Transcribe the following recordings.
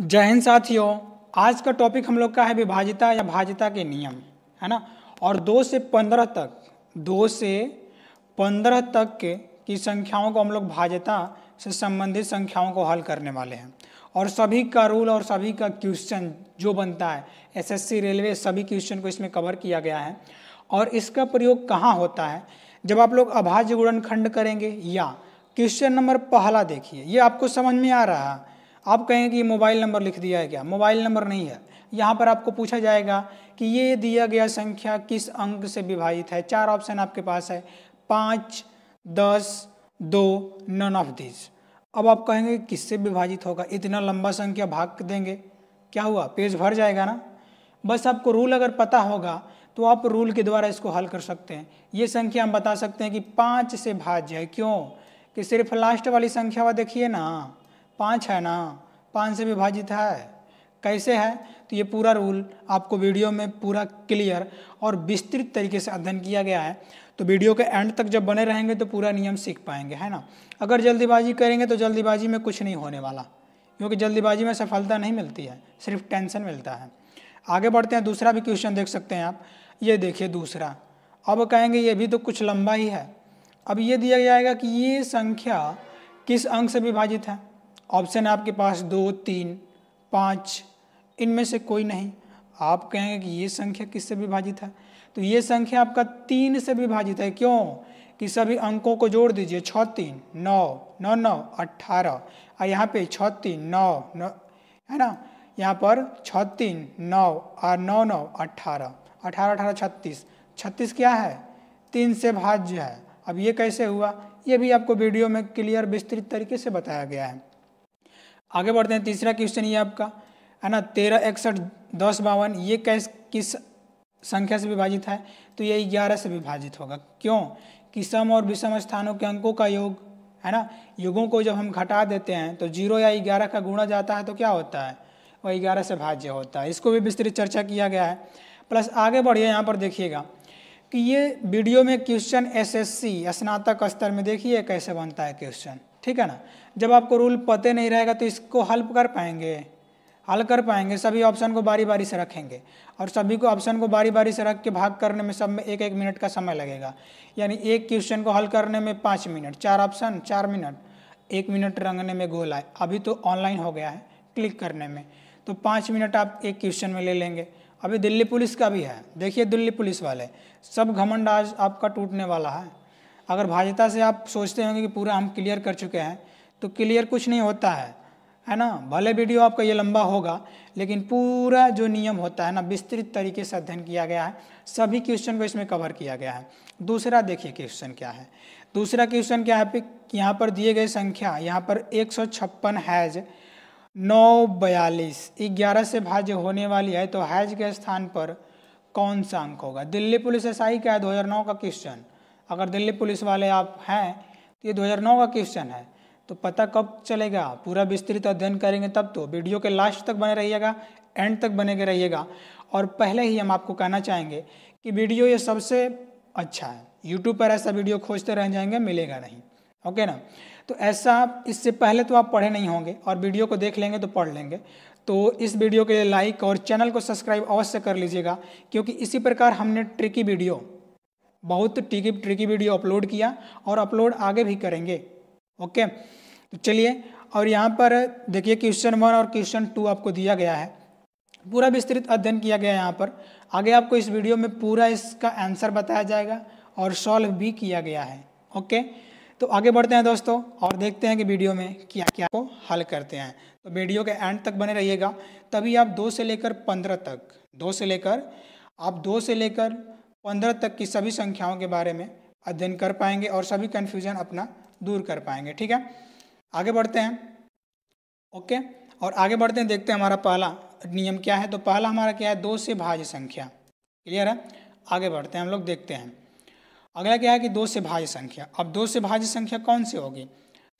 जय हिंद साथियों आज का टॉपिक हम लोग का है विभाजिता या भाजिता के नियम है ना और दो से पंद्रह तक दो से पंद्रह तक के की संख्याओं को हम लोग भाजता से संबंधित संख्याओं को हल करने वाले हैं और सभी का रूल और सभी का क्वेश्चन जो बनता है एसएससी रेलवे सभी क्वेश्चन को इसमें कवर किया गया है और इसका प्रयोग कहाँ होता है जब आप लोग अभाज्य गुणनखंड करेंगे या क्वेश्चन नंबर पहला देखिए ये आपको समझ में आ रहा है आप कहेंगे कि ये मोबाइल नंबर लिख दिया है क्या मोबाइल नंबर नहीं है यहाँ पर आपको पूछा जाएगा कि ये दिया गया संख्या किस अंक से विभाजित है चार ऑप्शन आपके पास है पाँच दस दो नन ऑफ दिस अब आप कहेंगे किससे विभाजित होगा इतना लंबा संख्या भाग देंगे क्या हुआ पेज भर जाएगा ना बस आपको रूल अगर पता होगा तो आप रूल के द्वारा इसको हल कर सकते हैं ये संख्या हम बता सकते हैं कि पाँच से भाज्य है क्यों कि सिर्फ लास्ट वाली संख्या वह देखिए ना पाँच है ना पाँच से विभाजित है कैसे है तो ये पूरा रूल आपको वीडियो में पूरा क्लियर और विस्तृत तरीके से अध्ययन किया गया है तो वीडियो के एंड तक जब बने रहेंगे तो पूरा नियम सीख पाएंगे है ना अगर जल्दीबाजी करेंगे तो जल्दीबाजी में कुछ नहीं होने वाला क्योंकि जल्दीबाजी में सफलता नहीं मिलती है सिर्फ टेंशन मिलता है आगे बढ़ते हैं दूसरा भी क्वेश्चन देख सकते हैं आप ये देखिए दूसरा अब कहेंगे ये भी तो कुछ लंबा ही है अब ये दिया जाएगा कि ये संख्या किस अंक से विभाजित है ऑप्शन है आपके पास दो तीन पाँच इनमें से कोई नहीं आप कहेंगे कि ये संख्या किससे विभाजित है तो ये संख्या आपका तीन से विभाजित है क्यों कि सभी अंकों को जोड़ दीजिए छ तीन नौ नौ नौ अट्ठारह और यहाँ पे छ तीन नौ नौ है ना यहाँ पर छ तीन नौ और नौ नौ अट्ठारह अठारह अठारह छत्तीस छत्तीस क्या है तीन से भाज्य है अब ये कैसे हुआ ये भी आपको वीडियो में क्लियर विस्तृत तरीके से बताया गया है आगे बढ़ते हैं तीसरा क्वेश्चन ये आपका है ना तेरह इकसठ दस बावन ये कैस किस संख्या से विभाजित है तो ये ग्यारह से विभाजित होगा क्यों कि सम और विषम स्थानों के अंकों का योग है ना युगों को जब हम घटा देते हैं तो जीरो या ग्यारह का गुणा जाता है तो क्या होता है वह ग्यारह से भाज्य होता है इसको भी विस्तृत चर्चा किया गया है प्लस आगे बढ़िए यहाँ पर देखिएगा कि ये वीडियो में क्वेश्चन एसएससी स्नातक स्तर में देखिए कैसे बनता है क्वेश्चन ठीक है ना जब आपको रूल पते नहीं रहेगा तो इसको हल कर पाएंगे हल कर पाएंगे सभी ऑप्शन को बारी बारी से रखेंगे और सभी को ऑप्शन को बारी बारी से रख के भाग करने में सब में एक एक मिनट का समय लगेगा यानी एक क्वेश्चन को हल करने में पाँच मिनट चार ऑप्शन चार मिनट एक मिनट रंगने में गोल आए अभी तो ऑनलाइन हो गया है क्लिक करने में तो पाँच मिनट आप एक क्वेश्चन में ले लेंगे अभी दिल्ली पुलिस का भी है देखिए दिल्ली पुलिस वाले सब घमंड आज आपका टूटने वाला है अगर भाजपा से आप सोचते होंगे कि पूरा हम क्लियर कर चुके हैं तो क्लियर कुछ नहीं होता है है ना भले वीडियो आपका ये लंबा होगा लेकिन पूरा जो नियम होता है ना विस्तृत तरीके से अध्ययन किया गया है सभी क्वेश्चन को इसमें कवर किया गया है दूसरा देखिए क्वेश्चन क्या है दूसरा क्वेश्चन क्या है कि यहाँ पर दिए गए संख्या यहाँ पर एक सौ छप्पन हैज नौ बयालीस ग्यारह से भाज्य होने वाली है तो हैज के स्थान पर कौन सा अंक होगा दिल्ली पुलिस एस आई का है दो का क्वेश्चन अगर दिल्ली पुलिस वाले आप हैं तो ये 2009 का क्वेश्चन है तो पता कब चलेगा पूरा विस्तृत अध्ययन करेंगे तब तो वीडियो के लास्ट तक बने रहिएगा एंड तक बने के रहिएगा और पहले ही हम आपको कहना चाहेंगे कि वीडियो ये सबसे अच्छा है यूट्यूब पर ऐसा वीडियो खोजते रह जाएंगे मिलेगा नहीं ओके ना तो ऐसा इससे पहले तो आप पढ़े नहीं होंगे और वीडियो को देख लेंगे तो पढ़ लेंगे तो इस वीडियो के लिए लाइक और चैनल को सब्सक्राइब अवश्य कर लीजिएगा क्योंकि इसी प्रकार हमने ट्रिकी वीडियो बहुत ट्रिकी ट्रिकी वीडियो अपलोड किया और अपलोड आगे भी करेंगे ओके तो चलिए और यहाँ पर देखिए क्वेश्चन वन और क्वेश्चन टू आपको दिया गया है पूरा विस्तृत अध्ययन किया गया है यहाँ पर आगे आपको इस वीडियो में पूरा इसका आंसर बताया जाएगा और सॉल्व भी किया गया है ओके तो आगे बढ़ते हैं दोस्तों और देखते हैं कि वीडियो में क्या क्या को हल करते हैं तो वीडियो के एंड तक बने रहिएगा तभी आप दो से लेकर पंद्रह तक दो से लेकर आप दो से लेकर पंद्रह तक की सभी संख्याओं के बारे में अध्ययन कर पाएंगे और सभी कन्फ्यूज़न अपना दूर कर पाएंगे ठीक है आगे बढ़ते हैं ओके और आगे बढ़ते हैं देखते हैं हमारा पहला नियम क्या है तो पहला हमारा क्या है दो से भाज्य संख्या क्लियर है आगे बढ़ते हैं हम लोग देखते हैं अगला क्या है कि दो से भाज्य संख्या अब दो से भाज्य संख्या कौन सी होगी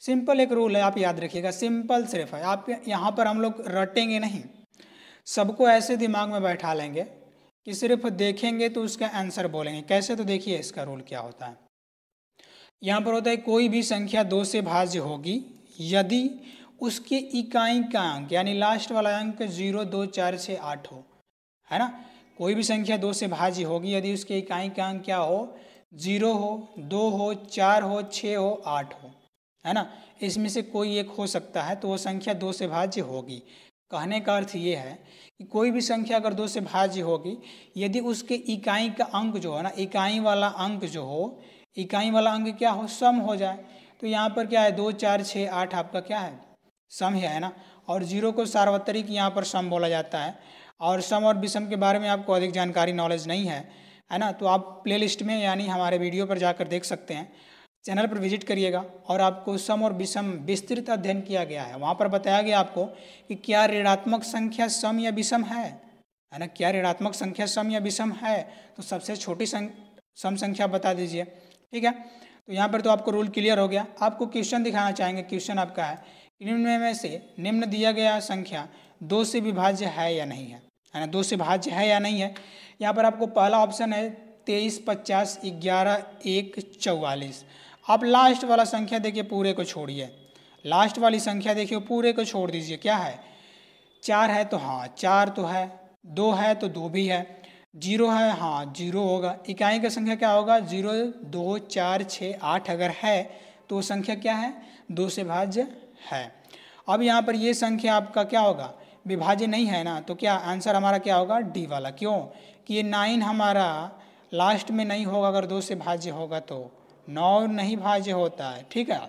सिंपल एक रूल है आप याद रखिएगा सिंपल सिर्फ है आप यहाँ पर हम लोग रटेंगे नहीं सबको ऐसे दिमाग में बैठा लेंगे कि सिर्फ देखेंगे तो उसका आंसर बोलेंगे कैसे तो देखिए इसका रूल क्या होता है यहाँ पर होता है कोई भी संख्या दो से भाज्य होगी यदि उसके इकाई का अंक यानी लास्ट वाला अंक जीरो दो चार छः आठ हो है ना कोई भी संख्या दो से भाजी होगी यदि उसके इकाई का अंक क्या हो जीरो हो दो हो चार हो छः हो आठ हो है ना इसमें से कोई एक हो सकता है तो वो संख्या दो से भाज्य होगी कहने का अर्थ ये है कि कोई भी संख्या अगर दो से भाज्य होगी यदि उसके इकाई का अंक जो है ना इकाई वाला अंक जो हो इकाई वाला अंक क्या हो सम हो जाए तो यहाँ पर क्या है दो चार छः आठ आपका क्या है सम है, है ना और जीरो को सार्वत्रिक यहाँ पर सम बोला जाता है और सम और विषम के बारे में आपको अधिक जानकारी नॉलेज नहीं है है ना तो आप प्लेलिस्ट में यानी हमारे वीडियो पर जाकर देख सकते हैं चैनल पर विजिट करिएगा और आपको सम और विषम विस्तृत अध्ययन किया गया है वहाँ पर बताया गया आपको कि क्या ऋणात्मक संख्या सम या विषम है है ना क्या ऋणात्मक संख्या सम या विषम है तो सबसे छोटी सम संख्या बता दीजिए ठीक है तो यहाँ पर तो आपको रूल क्लियर हो गया आपको क्वेश्चन दिखाना चाहेंगे क्वेश्चन आपका है निम्न में से निम्न दिया गया संख्या दो से विभाज्य है या नहीं है है ना दो से भाज्य है या नहीं है यहाँ पर आपको पहला ऑप्शन है तेईस पचास ग्यारह एक चौवालीस आप लास्ट वाला संख्या देखिए पूरे को छोड़िए लास्ट वाली संख्या देखिए पूरे को छोड़ दीजिए क्या है चार है तो हाँ चार तो है दो है तो दो भी है जीरो है हाँ जीरो होगा इकाई का संख्या क्या होगा जीरो दो चार छः आठ अगर है तो वो संख्या क्या है दो से भाज्य है अब यहाँ पर ये संख्या आपका क्या होगा विभाज्य नहीं है ना तो क्या आंसर हमारा क्या होगा डी वाला क्यों कि ये नाइन हमारा लास्ट में नहीं होगा अगर दो से भाज्य होगा तो नौ नहीं भाज्य होता है ठीक है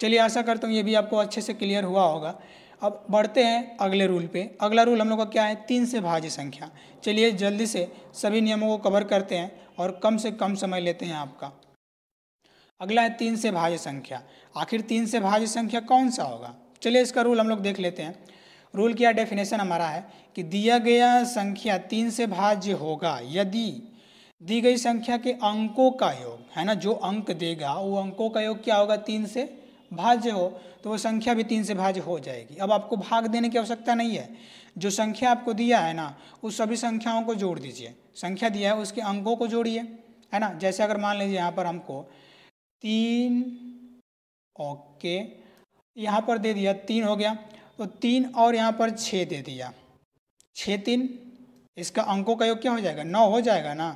चलिए आशा करता हूँ ये भी आपको अच्छे से क्लियर हुआ होगा अब बढ़ते हैं अगले रूल पे अगला रूल हम लोग का क्या है तीन से भाज्य संख्या चलिए जल्दी से सभी नियमों को कवर करते हैं और कम से कम समय लेते हैं आपका अगला है तीन से भाज्य संख्या आखिर तीन से भाज्य संख्या कौन सा होगा चलिए इसका रूल हम लोग देख लेते हैं रूल क्या डेफिनेशन हमारा है कि दिया गया संख्या तीन से भाज्य होगा यदि दी गई संख्या के अंकों का योग है ना जो अंक देगा वो अंकों का योग क्या होगा तीन से भाज्य हो तो वो संख्या भी तीन से भाज्य हो जाएगी अब आपको भाग देने की आवश्यकता नहीं है जो संख्या आपको दिया है ना उस सभी संख्याओं को जोड़ दीजिए संख्या दिया है उसके अंकों को जोड़िए है ना जैसे अगर मान लीजिए यहाँ पर हमको तीन ओके यहाँ पर दे दिया तीन हो गया तो तीन और यहाँ पर छः दे दिया छः तीन इसका अंकों का योग क्या हो जाएगा नौ हो जाएगा ना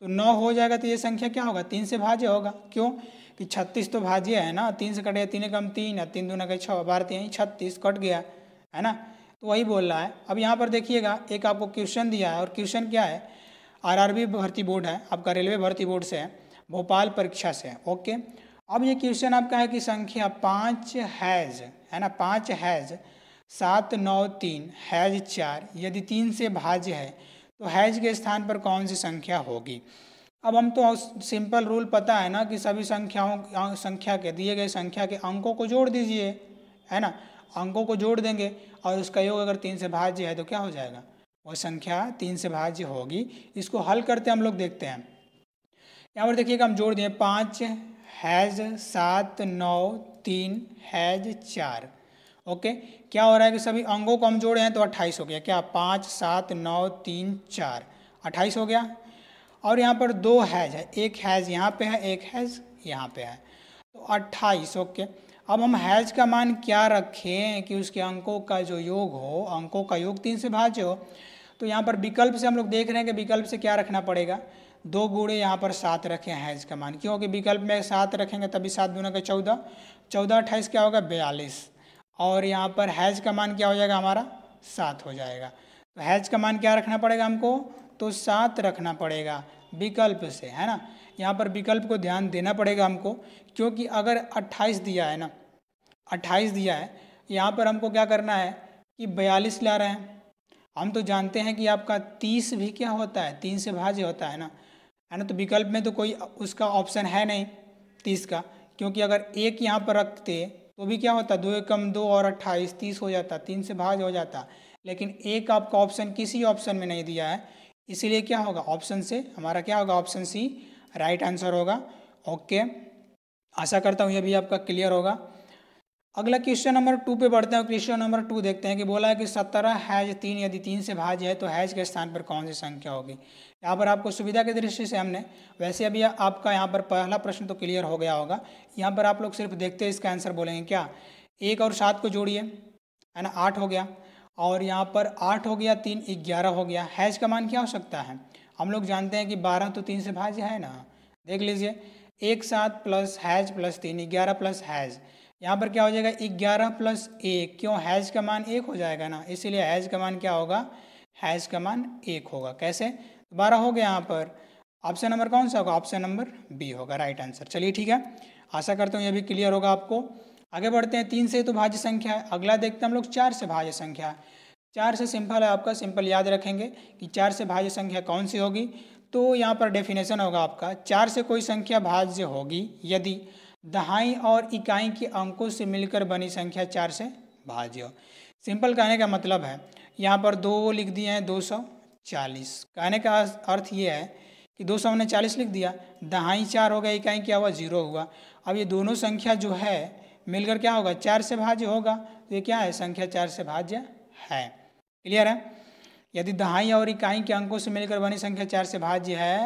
तो नौ हो जाएगा तो ये संख्या क्या होगा तीन से भाज्य होगा क्यों कि छत्तीस तो भाज्य है ना तीन से गया तीन कम तीन है तीन दूना गई छः बारह तीन छत्तीस कट गया है ना तो वही बोल रहा है अब यहाँ पर देखिएगा एक आपको क्वेश्चन दिया है और क्वेश्चन क्या है आरआरबी भर्ती बोर्ड है आपका रेलवे भर्ती बोर्ड से है भोपाल परीक्षा से है ओके अब ये क्वेश्चन आपका है कि संख्या पाँच हैज है ना पाँच हैज सात नौ तीन हैज चार यदि तीन से भाज्य है तो हैज के स्थान पर कौन सी संख्या होगी अब हम तो सिंपल रूल पता है ना कि सभी संख्याओं संख्या के दिए गए संख्या के अंकों को जोड़ दीजिए है ना अंकों को जोड़ देंगे और उसका योग अगर तीन से भाज्य है तो क्या हो जाएगा वो संख्या तीन से भाज्य होगी इसको हल करते हम लोग देखते हैं यहाँ पर देखिएगा हम जोड़ दिए पाँच हैज सात नौ तीन हैज चार ओके क्या हो रहा है कि सभी अंगों को हम जोड़े हैं तो अट्ठाईस हो गया क्या पाँच सात नौ तीन चार अट्ठाईस हो गया और यहाँ पर दो हैज़ है एक हैज़ यहाँ पे है एक हैज़ यहाँ पे है तो अट्ठाईस ओके अब हम हैज़ का मान क्या रखें कि उसके अंकों का जो योग हो अंकों का योग तीन से भाज्य हो तो यहाँ पर विकल्प से हम लोग देख रहे हैं कि विकल्प से क्या रखना पड़ेगा दो गुड़े यहाँ पर सात रखें हैज़ का मान क्योंकि विकल्प में सात रखेंगे तभी सात दोनों का चौदह चौदह अट्ठाईस क्या होगा बयालीस और यहाँ पर हैज़ का मान क्या हो जाएगा हमारा सात हो जाएगा तो हैज़ का मान क्या रखना पड़ेगा हमको तो सात रखना पड़ेगा विकल्प से है ना यहाँ पर विकल्प को ध्यान देना पड़ेगा हमको क्योंकि अगर 28 दिया है ना 28 दिया है यहाँ पर हमको क्या करना है कि 42 ला रहे हैं हम तो जानते हैं कि आपका 30 भी क्या होता है तीन से भाज्य होता है ना है ना तो विकल्प में तो कोई उसका ऑप्शन है नहीं तीस का क्योंकि अगर एक यहाँ पर रखते तो भी क्या होता दो एकम दो और अट्ठाईस तीस हो जाता तीन से भाज हो जाता लेकिन एक आपका ऑप्शन किसी ऑप्शन में नहीं दिया है इसीलिए क्या होगा ऑप्शन से हमारा क्या होगा ऑप्शन सी राइट आंसर होगा ओके आशा करता हूँ ये भी आपका क्लियर होगा अगला क्वेश्चन नंबर टू पे बढ़ते हैं क्वेश्चन नंबर टू देखते हैं कि बोला है कि सत्रह हैज तीन यदि तीन से भाज है तो हैज के स्थान पर कौन सी संख्या होगी यहाँ पर आपको सुविधा की दृष्टि से हमने वैसे अभी आपका यहाँ पर पहला प्रश्न तो क्लियर हो गया होगा यहाँ पर आप लोग सिर्फ देखते इसका आंसर बोलेंगे क्या एक और सात को जोड़िए है ना आठ हो गया और यहाँ पर आठ हो गया तीन ग्यारह हो गया हैज़ का मान क्या हो सकता है हम लोग जानते हैं कि बारह तो तीन से भाज्य है ना देख लीजिए एक सात प्लस हैज़ प्लस तीन ग्यारह प्लस हैज़ यहाँ पर क्या हो जाएगा ग्यारह प्लस एक क्यों हैज़ का मान एक हो जाएगा ना इसीलिए हैज़ का मान क्या होगा हैज़ का मान एक होगा कैसे बारह हो गया यहाँ पर ऑप्शन नंबर कौन सा होगा ऑप्शन नंबर बी होगा राइट आंसर चलिए ठीक है आशा करता हूँ ये भी क्लियर होगा आपको आगे बढ़ते हैं तीन से तो भाज्य संख्या है अगला देखते हैं हम लोग चार से भाज्य संख्या चार से सिंपल है आपका सिंपल याद रखेंगे कि चार से भाज्य संख्या कौन सी होगी तो यहाँ पर डेफिनेशन होगा आपका चार से कोई संख्या भाज्य होगी यदि दहाई और इकाई के अंकों से मिलकर बनी संख्या चार से भाज्य हो सिंपल कहने का मतलब है यहाँ पर दो लिख दिए हैं दो सौ चालीस कहने का अर्थ ये है कि दो सौ हमने चालीस लिख दिया दहाई चार हो गया इकाई क्या हुआ जीरो हुआ अब ये दोनों संख्या जो है मिलकर क्या होगा चार से भाज्य होगा तो ये क्या है संख्या चार से भाज्य है क्लियर है यदि दहाई और इकाई के अंकों से मिलकर बनी संख्या चार से भाज्य है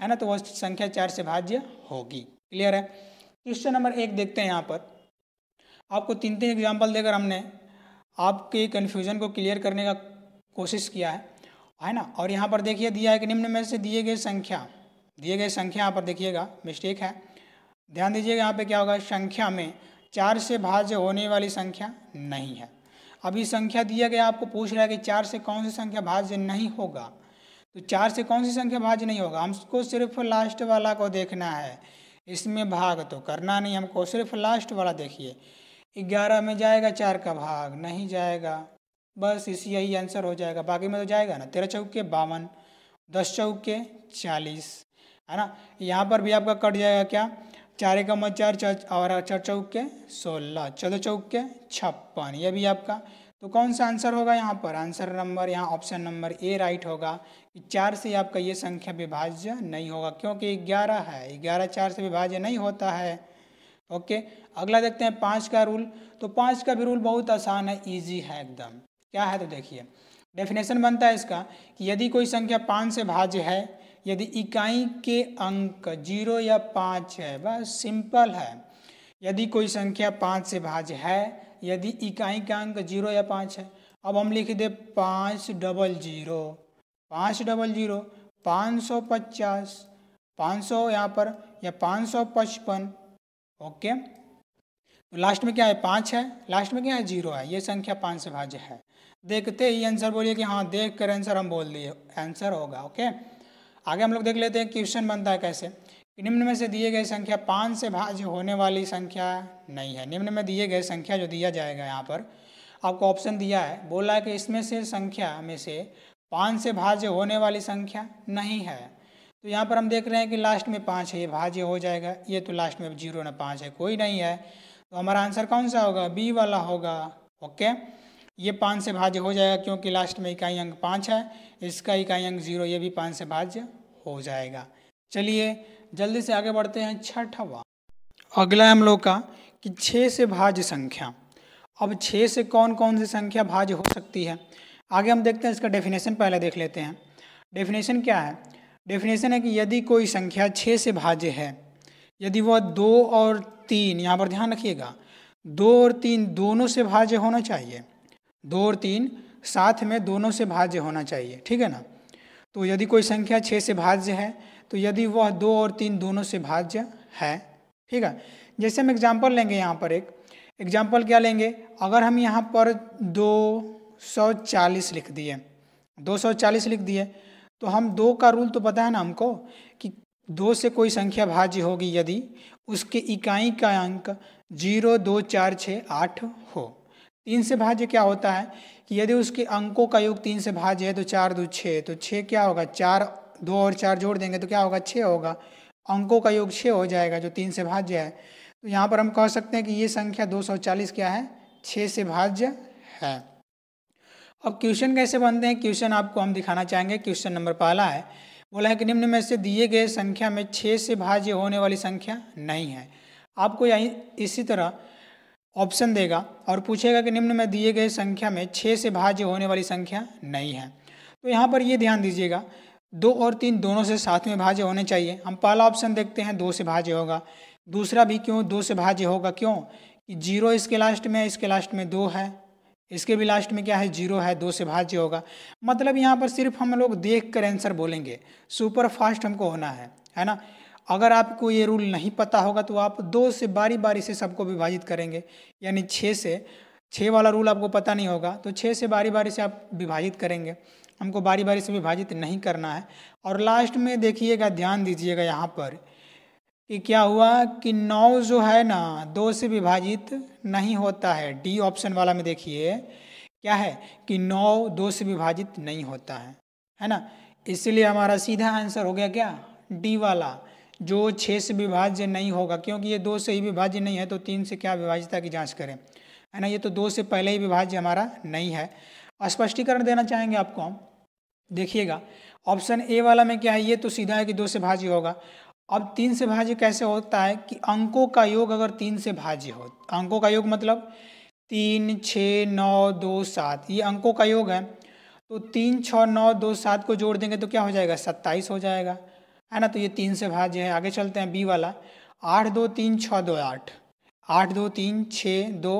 है ना तो वह संख्या चार से भाज्य होगी क्लियर है क्वेश्चन नंबर एक देखते हैं यहाँ पर आपको तीन तीन एग्जाम्पल देकर हमने आपके कन्फ्यूजन को क्लियर करने का कोशिश किया है है ना और यहाँ पर देखिए दिया है कि निम्न में से दिए गए संख्या दिए गए संख्या यहाँ पर देखिएगा मिस्टेक है ध्यान दीजिएगा यहाँ पे क्या होगा संख्या में चार से भाज्य होने वाली संख्या नहीं है अभी संख्या दिया गया आपको पूछ रहा है कि चार से कौन सी संख्या भाज्य नहीं होगा तो चार से कौन सी संख्या भाज्य नहीं होगा हमको सिर्फ लास्ट वाला को देखना है इसमें भाग तो करना नहीं हमको सिर्फ लास्ट वाला देखिए ग्यारह में जाएगा चार का भाग नहीं जाएगा बस इसी यही आंसर हो जाएगा बाकी में तो जाएगा ना तेरह चौक के बावन दस चौक के चालीस है ना यहाँ पर भी आपका कट जाएगा क्या चार एक चार चार और चार चौक के सोलह चौदह चौक के छप्पन ये भी आपका तो कौन सा आंसर होगा यहाँ पर आंसर नंबर यहाँ ऑप्शन नंबर ए राइट होगा कि चार से आपका ये संख्या विभाज्य नहीं होगा क्योंकि ग्यारह है ग्यारह चार से विभाज्य नहीं होता है ओके अगला देखते हैं पाँच का रूल तो पाँच का भी रूल बहुत आसान है ईजी है एकदम क्या है तो देखिए डेफिनेशन बनता है इसका कि यदि कोई संख्या पाँच से भाज्य है यदि इकाई के अंक जीरो या पाँच है बस सिंपल है यदि कोई संख्या पाँच से भाज है यदि इकाई का अंक जीरो या पाँच है अब हम लिख दे पाँच डबल जीरो पाँच डबल जीरो पाँच सौ पचास पाँच सौ यहाँ पर या पाँच सौ पचपन ओके तो लास्ट में क्या है पाँच है लास्ट में क्या है जीरो है ये संख्या पाँच से भाज्य है देखते ही आंसर बोलिए कि हाँ देख कर आंसर हम बोल दिए आंसर होगा ओके आगे हम लोग देख लेते हैं क्वेश्चन बनता है कैसे निम्न में से दिए गए संख्या पाँच से भाज्य होने वाली संख्या नहीं है निम्न में दिए गए संख्या जो दिया जाएगा यहाँ पर आपको ऑप्शन दिया है बोला है कि इसमें से संख्या में से पाँच से भाज्य होने वाली संख्या नहीं है तो यहाँ पर हम देख रहे हैं कि लास्ट में पाँच है ये भाज्य हो जाएगा ये तो लास्ट में जीरो ना पाँच है कोई नहीं है तो हमारा आंसर कौन सा होगा बी वाला होगा ओके ये पाँच से भाज्य हो जाएगा क्योंकि लास्ट में इकाई अंक पाँच है इसका इकाई अंक जीरो ये भी पाँच से भाज्य हो जाएगा चलिए जल्दी से आगे बढ़ते हैं छठवा अगला हम लोग का कि छः से भाज्य संख्या अब छः से कौन कौन सी संख्या भाज्य हो सकती है आगे हम देखते हैं इसका डेफिनेशन पहले देख लेते हैं डेफिनेशन क्या है डेफिनेशन है कि यदि कोई संख्या छः से भाज्य है यदि वह दो और तीन यहाँ पर ध्यान रखिएगा दो और तीन दोनों से भाज्य होना चाहिए दो और तीन साथ में दोनों से भाज्य होना चाहिए ठीक है ना तो यदि कोई संख्या छः से भाज्य है तो यदि वह दो और तीन दोनों से भाज्य है ठीक है जैसे हम एग्जाम्पल लेंगे यहाँ पर एक एग्जाम्पल क्या लेंगे अगर हम यहाँ पर दो सौ चालीस लिख दिए दो सौ चालीस लिख दिए तो हम दो का रूल तो पता है ना हमको कि दो से कोई संख्या भाज्य होगी यदि उसके इकाई का अंक जीरो दो चार छः आठ हो तीन से भाज्य क्या होता है कि यदि उसके अंकों का योग तीन से भाज्य है तो चार दो छः तो छः क्या होगा चार दो और चार जोड़ देंगे तो क्या होगा छः होगा अंकों का योग छः हो जाएगा जो तीन से भाज्य है तो यहाँ पर हम कह सकते हैं कि ये संख्या 240 क्या है छः से भाज्य है अब क्वेश्चन कैसे बनते हैं क्वेश्चन आपको हम दिखाना चाहेंगे क्वेश्चन नंबर पहला है बोला है कि निम्न में से दिए गए संख्या में छः से भाज्य होने वाली संख्या नहीं है आपको यही इसी तरह ऑप्शन देगा और पूछेगा कि निम्न में दिए गए संख्या में छः से भाज्य होने वाली संख्या नहीं है तो यहाँ पर ये ध्यान दीजिएगा दो और तीन दोनों से साथ में भाज्य होने चाहिए हम पहला ऑप्शन देखते हैं दो से भाज्य होगा दूसरा भी क्यों दो से भाज्य होगा क्यों कि जीरो इसके लास्ट में इसके लास्ट में दो है इसके भी लास्ट में क्या है जीरो है दो से भाज्य होगा मतलब यहाँ पर सिर्फ हम लोग देख कर आंसर बोलेंगे सुपर फास्ट हमको होना है है ना अगर आपको ये रूल नहीं पता होगा तो आप दो से बारी बारी से सबको विभाजित करेंगे यानी छः से छः वाला रूल आपको पता नहीं होगा तो छः से बारी बारी से आप विभाजित करेंगे हमको बारी बारी से विभाजित नहीं करना है और लास्ट में देखिएगा ध्यान दीजिएगा यहाँ पर कि क्या हुआ कि नौ जो है ना दो से विभाजित नहीं होता है डी ऑप्शन वाला में देखिए क्या है कि नौ दो से विभाजित नहीं होता है है ना इसलिए हमारा सीधा आंसर हो गया क्या डी वाला जो छः से विभाज्य नहीं होगा क्योंकि ये दो से ही विभाज्य नहीं है तो तीन से क्या विभाज्यता की जाँच करें है ना ये तो दो से पहले ही विभाज्य हमारा नहीं है स्पष्टीकरण देना चाहेंगे आपको हम देखिएगा ऑप्शन ए वाला में क्या है ये तो सीधा है कि दो से भाज्य होगा अब तीन से भाज्य कैसे होता है कि अंकों का योग अगर तीन से भाज्य हो अंकों का योग मतलब तीन छः नौ दो सात ये अंकों का योग है तो तीन छः नौ दो सात को जोड़ देंगे तो क्या हो जाएगा सत्ताईस हो जाएगा है ना तो ये तीन से भाज्य है आगे चलते हैं बी वाला आठ दो तीन छः दो आठ आठ दो तीन छः दो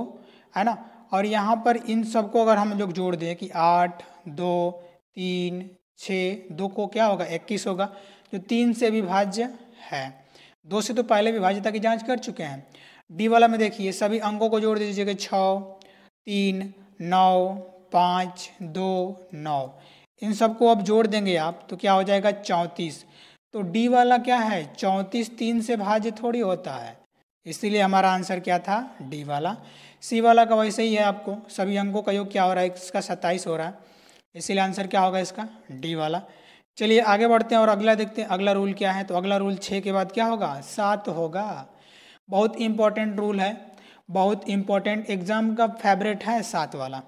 है ना और यहाँ पर इन सबको अगर हम लोग जोड़ दें कि आठ दो तीन छः दो को क्या होगा इक्कीस होगा जो तो तीन से विभाज्य है दो से तो पहले विभाज्यता की जांच कर चुके हैं डी वाला में देखिए सभी अंकों को जोड़ दीजिएगा छ तीन नौ पाँच दो नौ इन सबको अब जोड़ देंगे आप तो क्या हो जाएगा चौंतीस तो डी वाला क्या है चौंतीस तीन से भाज्य थोड़ी होता है इसीलिए हमारा आंसर क्या था डी वाला सी वाला का वैसे ही है आपको सभी अंकों का योग क्या हो रहा है इसका सत्ताईस हो रहा है इसीलिए आंसर क्या होगा इसका डी वाला चलिए आगे बढ़ते हैं और अगला देखते हैं अगला रूल क्या है तो अगला रूल छः के बाद क्या होगा सात होगा बहुत इंपॉर्टेंट रूल है बहुत इंपॉर्टेंट एग्जाम का फेवरेट है सात वाला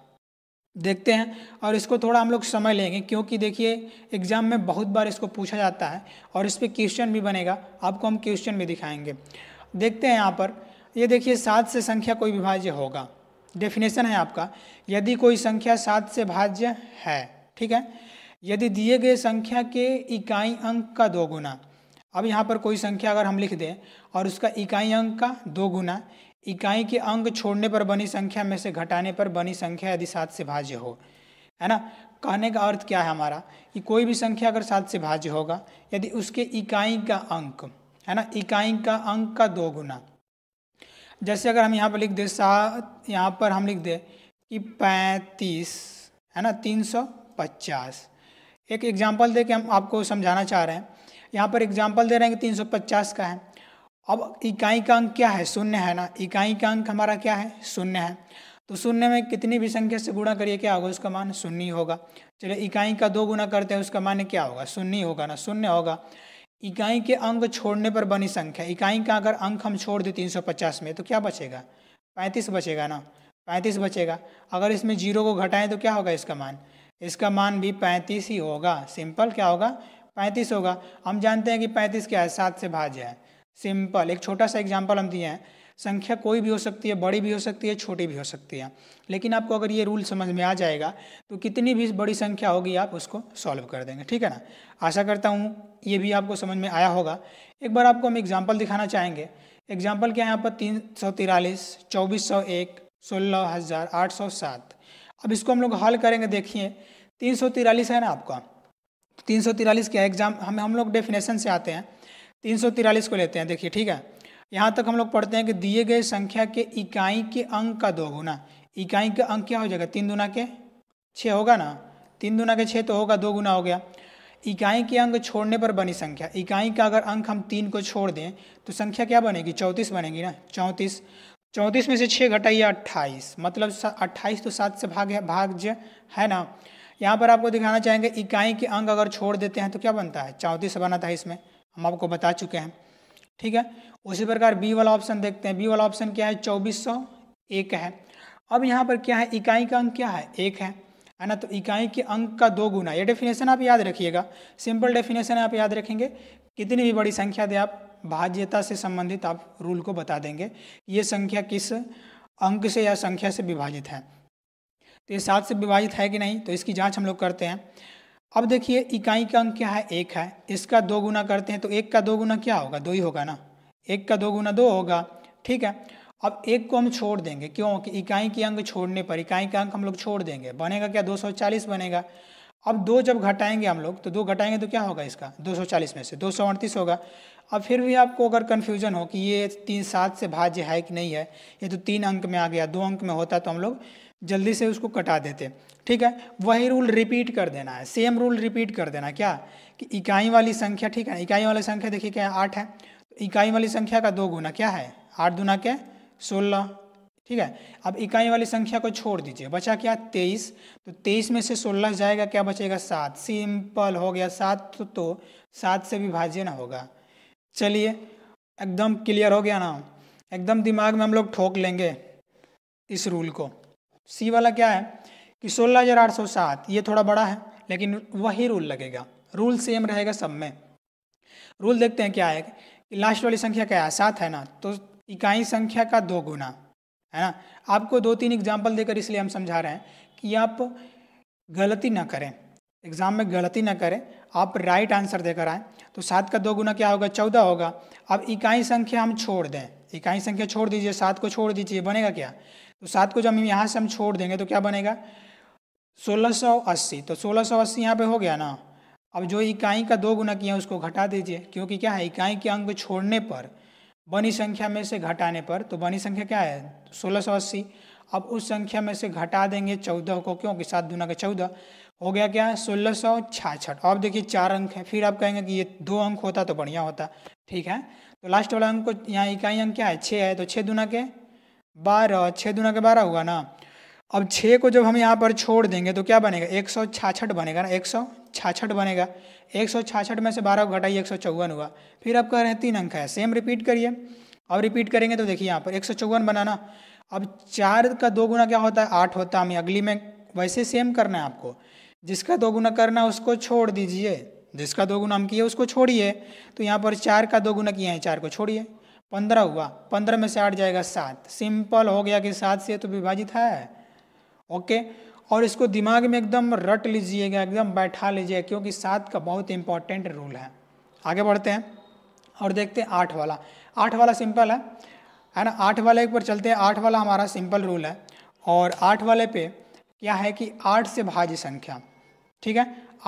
देखते हैं और इसको थोड़ा हम लोग समय लेंगे क्योंकि देखिए एग्ज़ाम में बहुत बार इसको पूछा जाता है और इस पर क्वेश्चन भी बनेगा आपको हम क्वेश्चन भी दिखाएंगे देखते हैं यहाँ पर ये देखिए सात से संख्या कोई विभाज्य होगा डेफिनेशन है आपका यदि कोई संख्या सात से भाज्य है ठीक है यदि दिए गए संख्या के इकाई अंक का दो गुना अब यहाँ पर कोई संख्या अगर हम लिख दें और उसका इकाई अंक का दो गुना इकाई के अंक छोड़ने पर बनी संख्या में से घटाने पर बनी संख्या यदि सात से भाज्य हो है ना कहने का अर्थ क्या है हमारा कि कोई भी संख्या अगर सात से भाज्य होगा यदि उसके इकाई का अंक है ना इकाई का अंक का दो गुना जैसे अगर हम यहाँ पर लिख दें सात यहाँ पर हम लिख दें कि पैंतीस है ना तीन सौ पचास एक एग्जाम्पल दे के हम आपको समझाना चाह रहे हैं यहाँ पर एग्जाम्पल दे रहे हैं कि तीन सौ पचास का है अब इकाई का अंक क्या है शून्य है ना इकाई का अंक हमारा क्या है शून्य है तो शून्य में कितनी भी संख्या से गुणा करिए क्या होगा उसका मान शून्य होगा चलिए इकाई का दो गुणा करते हैं उसका मान क्या होगा शून्य होगा ना शून्य होगा इकाई के अंक छोड़ने पर बनी संख्या इकाई का अगर अंक हम छोड़ दें तीन में तो क्या बचेगा पैंतीस बचेगा ना पैंतीस बचेगा अगर इसमें जीरो को घटाएं तो क्या होगा इसका मान इसका मान भी पैंतीस ही होगा सिंपल क्या होगा पैंतीस होगा हम जानते हैं कि पैंतीस क्या है सात से भाज्य है सिंपल एक छोटा सा एग्जाम्पल हम दिए हैं संख्या कोई भी हो सकती है बड़ी भी हो सकती है छोटी भी हो सकती है लेकिन आपको अगर ये रूल समझ में आ जाएगा तो कितनी भी बड़ी संख्या होगी आप उसको सॉल्व कर देंगे ठीक है ना आशा करता हूँ ये भी आपको समझ में आया होगा एक बार आपको हम एग्जाम्पल दिखाना चाहेंगे एग्जाम्पल क्या है यहाँ पर तीन सौ तिरालीस चौबीस सौ एक सोलह हज़ार आठ सौ सात अब इसको हम लोग हल करेंगे देखिए तीन सौ तिरालीस है ना आपका तो तीन सौ तिरालीस क्या एग्जाम हम हम लोग डेफिनेशन से आते हैं तीन सौ तिरालीस को लेते हैं देखिए ठीक है यहाँ तक हम लोग पढ़ते हैं कि दिए गए संख्या के इकाई के अंक का दो गुना इकाई का अंक क्या हो जाएगा तीन दुना के छः होगा ना तीन दुना के छः तो होगा दो गुना हो गया इकाई के अंक छोड़ने पर बनी संख्या इकाई का अगर अंक हम तीन को छोड़ दें तो संख्या क्या बनेगी चौंतीस बनेगी ना चौंतीस चौंतीस में से छः घटाइए अट्ठाईस मतलब अट्ठाईस तो सात से भाग है भाग्य है ना यहाँ पर आपको दिखाना चाहेंगे इकाई के अंक अगर छोड़ देते हैं तो क्या बनता है चौंतीस बना था इसमें हम आपको बता चुके हैं ठीक है उसी प्रकार बी वाला ऑप्शन देखते हैं बी वाला ऑप्शन क्या है चौबीस सौ एक है अब यहाँ पर क्या है इकाई का अंक क्या है एक है है ना तो इकाई के अंक का दो गुना ये डेफिनेशन आप याद रखिएगा सिंपल डेफिनेशन आप याद रखेंगे कितनी भी बड़ी संख्या दे आप भाज्यता से संबंधित आप रूल को बता देंगे ये संख्या किस अंक से या संख्या से विभाजित है तो ये सात से विभाजित है कि नहीं तो इसकी जाँच हम लोग करते हैं अब देखिए इकाई का अंक क्या है एक है इसका दो गुना करते हैं तो एक का दो गुना क्या होगा दो ही होगा ना एक का दो गुना दो होगा ठीक है अब एक को हम छोड़ देंगे क्यों कि इकाई के अंक छोड़ने पर इकाई का अंक हम लोग छोड़ देंगे बनेगा क्या 240 बनेगा अब दो जब घटाएंगे हम लोग तो दो घटाएंगे तो क्या होगा इसका 240 में से दो होगा अब फिर भी आपको अगर कन्फ्यूजन हो कि ये तीन सात से भाज्य है कि नहीं है ये तो तीन अंक में आ गया दो अंक में होता तो हम लोग जल्दी से उसको कटा देते ठीक है वही रूल रिपीट कर देना है सेम रूल रिपीट कर देना क्या कि इकाई वाली संख्या ठीक है ना इकाई वाली संख्या देखिए क्या है आठ है तो इकाई वाली संख्या का दो गुना क्या है आठ गुना के सोलह ठीक है अब इकाई वाली संख्या को छोड़ दीजिए बचा क्या तेईस तो तेईस में से सोलह जाएगा क्या बचेगा सात सिंपल हो गया सात तो, तो सात से विभाज्य ना होगा चलिए एकदम क्लियर हो गया ना एकदम दिमाग में हम लोग ठोक लेंगे इस रूल को सी वाला क्या है कि सोलह हज़ार आठ सौ सात ये थोड़ा बड़ा है लेकिन वही रूल लगेगा रूल सेम रहेगा सब में रूल देखते हैं क्या है कि लास्ट वाली संख्या क्या है सात है ना तो इकाई संख्या का दो गुना है ना आपको दो तीन एग्जाम्पल देकर इसलिए हम समझा रहे हैं कि आप गलती ना करें एग्ज़ाम में गलती ना करें आप राइट आंसर देकर आएँ तो सात का दो गुना क्या होगा चौदह होगा अब इकाई संख्या हम छोड़ दें इकाई संख्या छोड़ दीजिए सात को छोड़ दीजिए बनेगा क्या तो सात को जब हम यहाँ से हम छोड़ देंगे तो क्या बनेगा सोलह सौ अस्सी तो सोलह सौ अस्सी यहाँ पर हो गया ना अब जो इकाई का दो गुना किया उसको घटा दीजिए क्योंकि क्या है इकाई के अंक छोड़ने पर बनी संख्या में से घटाने पर तो बनी संख्या क्या है सोलह सौ अस्सी अब उस संख्या में से घटा देंगे चौदह को क्योंकि सात दुना का चौदह हो गया क्या सोलह सौ छाछठ अब देखिए चार अंक है फिर आप कहेंगे कि ये दो अंक होता तो बढ़िया होता ठीक है तो लास्ट वाला अंक को यहाँ इकाई अंक क्या है छः है तो छः दुना के बारह छः दुना के बारह हुआ ना अब छः को जब हम यहाँ पर छोड़ देंगे तो क्या बनेगा एक सौ छाछठ बनेगा ना एक सौ छाछठ बनेगा एक सौ छाछठ में से बारह को घटाइए एक सौ चौवन हुआ फिर आप कह रहे हैं तीन अंक है सेम रिपीट करिए अब रिपीट करेंगे तो देखिए यहाँ पर एक सौ चौवन बनाना अब चार का दो गुना क्या होता है आठ होता है हमें अगली में वैसे सेम करना है आपको जिसका दो गुना करना है उसको छोड़ दीजिए जिसका दो गुना हम किए उसको छोड़िए तो यहाँ पर चार का दो गुना किए हैं चार को छोड़िए पंद्रह हुआ पंद्रह में से आठ जाएगा सात सिंपल हो गया कि सात से तो विभाजित है ओके और इसको दिमाग में एकदम रट लीजिएगा एकदम बैठा लीजिएगा क्योंकि सात का बहुत इंपॉर्टेंट रूल है आगे बढ़ते हैं और देखते हैं आठ वाला आठ वाला सिंपल है है ना आठ वाले पर चलते हैं आठ वाला हमारा सिंपल रूल है और आठ वाले पे क्या है कि आठ से भाज्य संख्या ठीक है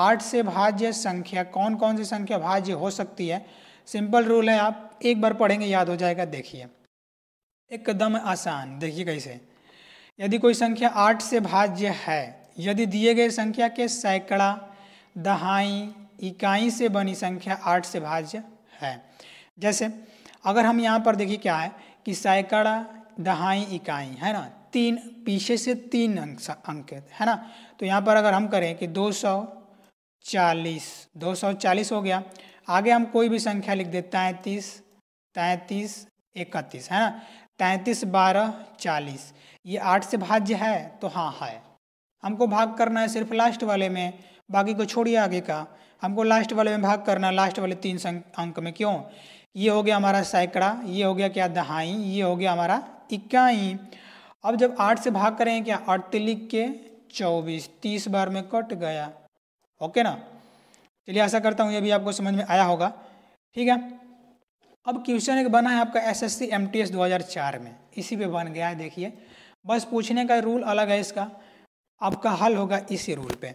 आठ से भाज्य संख्या कौन कौन सी संख्या भाज्य हो सकती है सिंपल रूल है आप एक बार पढ़ेंगे याद हो जाएगा देखिए एकदम आसान देखिए कैसे यदि कोई संख्या आठ से भाज्य है यदि दिए गए संख्या के सैकड़ा दहाई इकाई से बनी संख्या आठ से भाज्य है जैसे अगर हम यहाँ पर देखिए क्या है कि सैकड़ा दहाई इकाई है ना तीन पीछे से तीन अंक अंक है ना तो यहाँ पर अगर हम करें कि दो सौ चालीस दो सौ चालीस हो गया आगे हम कोई भी संख्या लिख दे तैंतीस तैंतीस इकतीस है ना तैंतीस बारह चालीस ये आठ से भाज्य है तो हाँ है हमको भाग करना है सिर्फ लास्ट वाले में बाकी को छोड़िए आगे का हमको लास्ट वाले में भाग करना है लास्ट वाले तीन अंक में क्यों ये हो गया हमारा सैकड़ा ये हो गया क्या दहाई ये हो गया हमारा इक्याई अब जब आठ से भाग करें क्या अड़तीलिक के चौबीस तीस बार में कट गया ओके ना चलिए आशा करता हूँ ये भी आपको समझ में आया होगा ठीक है अब क्वेश्चन एक बना है आपका S S C M T S दो हज़ार चार में इसी पे बन गया है देखिए बस पूछने का रूल अलग है इसका आपका हल होगा इसी रूल पे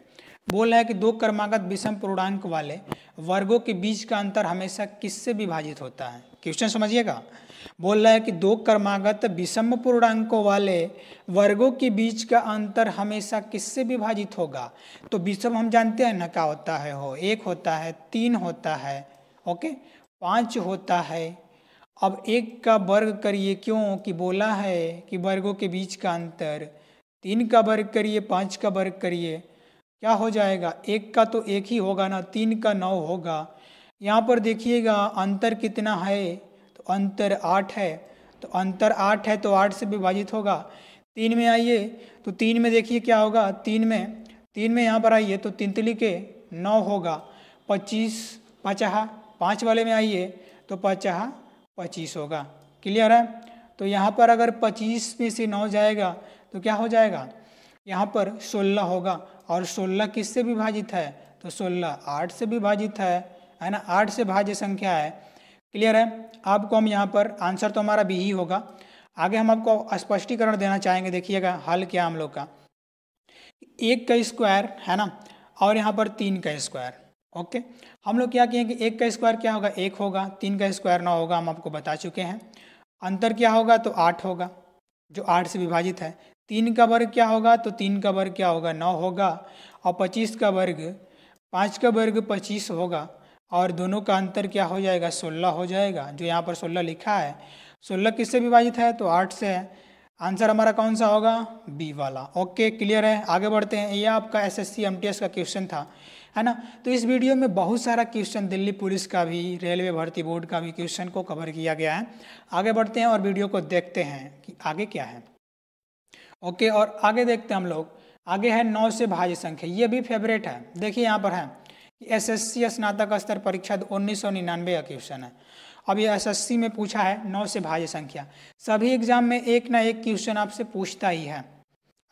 बोल रहा है कि दो क्रमागत विषम पूर्णांक वाले वर्गों के बीच का अंतर हमेशा किससे विभाजित होता है क्वेश्चन समझिएगा बोल रहा है कि दो कर्मागत विषम पूर्णांकों वाले वर्गों के बीच का अंतर हमेशा किससे विभाजित होगा तो विषम हम जानते हैं न क्या होता है हो एक होता है तीन होता है ओके पाँच होता है अब एक का वर्ग करिए क्यों कि बोला है कि वर्गों के बीच का अंतर तीन का वर्ग करिए पाँच का वर्ग करिए क्या हो जाएगा एक का तो एक ही होगा ना तीन का नौ होगा यहाँ पर देखिएगा अंतर कितना है तो अंतर आठ है तो अंतर आठ है तो आठ से विभाजित होगा तीन में आइए तो तीन में देखिए क्या होगा तीन में तीन में यहाँ पर आइए तो तिंतली के नौ होगा पच्चीस पचहा पाँच वाले में आइए तो पचहा पच्चीस होगा क्लियर है तो यहाँ पर अगर पच्चीस में से नौ जाएगा तो क्या हो जाएगा यहाँ पर सोलह होगा और सोलह किससे विभाजित है तो सोलह आठ से विभाजित है है ना आठ से भाज्य संख्या है क्लियर है आपको हम यहाँ पर आंसर तो हमारा बी ही होगा आगे हम आपको स्पष्टीकरण देना चाहेंगे देखिएगा हल क्या हम लोग का एक का स्क्वायर है ना और यहाँ पर तीन का स्क्वायर ओके हम लोग क्या किए कि एक का स्क्वायर क्या होगा एक होगा तीन का स्क्वायर नौ होगा हम आपको बता चुके हैं अंतर क्या होगा तो आठ होगा जो आठ से विभाजित है तीन का वर्ग क्या होगा तो तीन का वर्ग क्या होगा नौ होगा और पच्चीस का वर्ग पाँच का वर्ग पच्चीस होगा और दोनों का अंतर क्या हो जाएगा सोलह हो जाएगा जो यहाँ पर सोलह लिखा है सोलह किससे विभाजित है तो आठ से है आंसर हमारा कौन सा होगा बी वाला ओके क्लियर है आगे बढ़ते हैं यह आपका एस एस का क्वेश्चन था है ना तो इस वीडियो में बहुत सारा क्वेश्चन दिल्ली पुलिस का भी रेलवे भर्ती बोर्ड का भी क्वेश्चन को कवर किया गया है आगे बढ़ते हैं और वीडियो को देखते हैं कि आगे क्या है ओके और आगे देखते हैं हम लोग आगे है नौ से भाज्य संख्या ये भी फेवरेट है देखिए यहाँ पर है एस एस सी स्नातक स्तर परीक्षा उन्नीस सौ निन्यानवे का क्वेश्चन है अब ये सी में पूछा है नौ से भाज्य संख्या सभी एग्जाम में एक ना एक क्वेश्चन आपसे पूछता ही है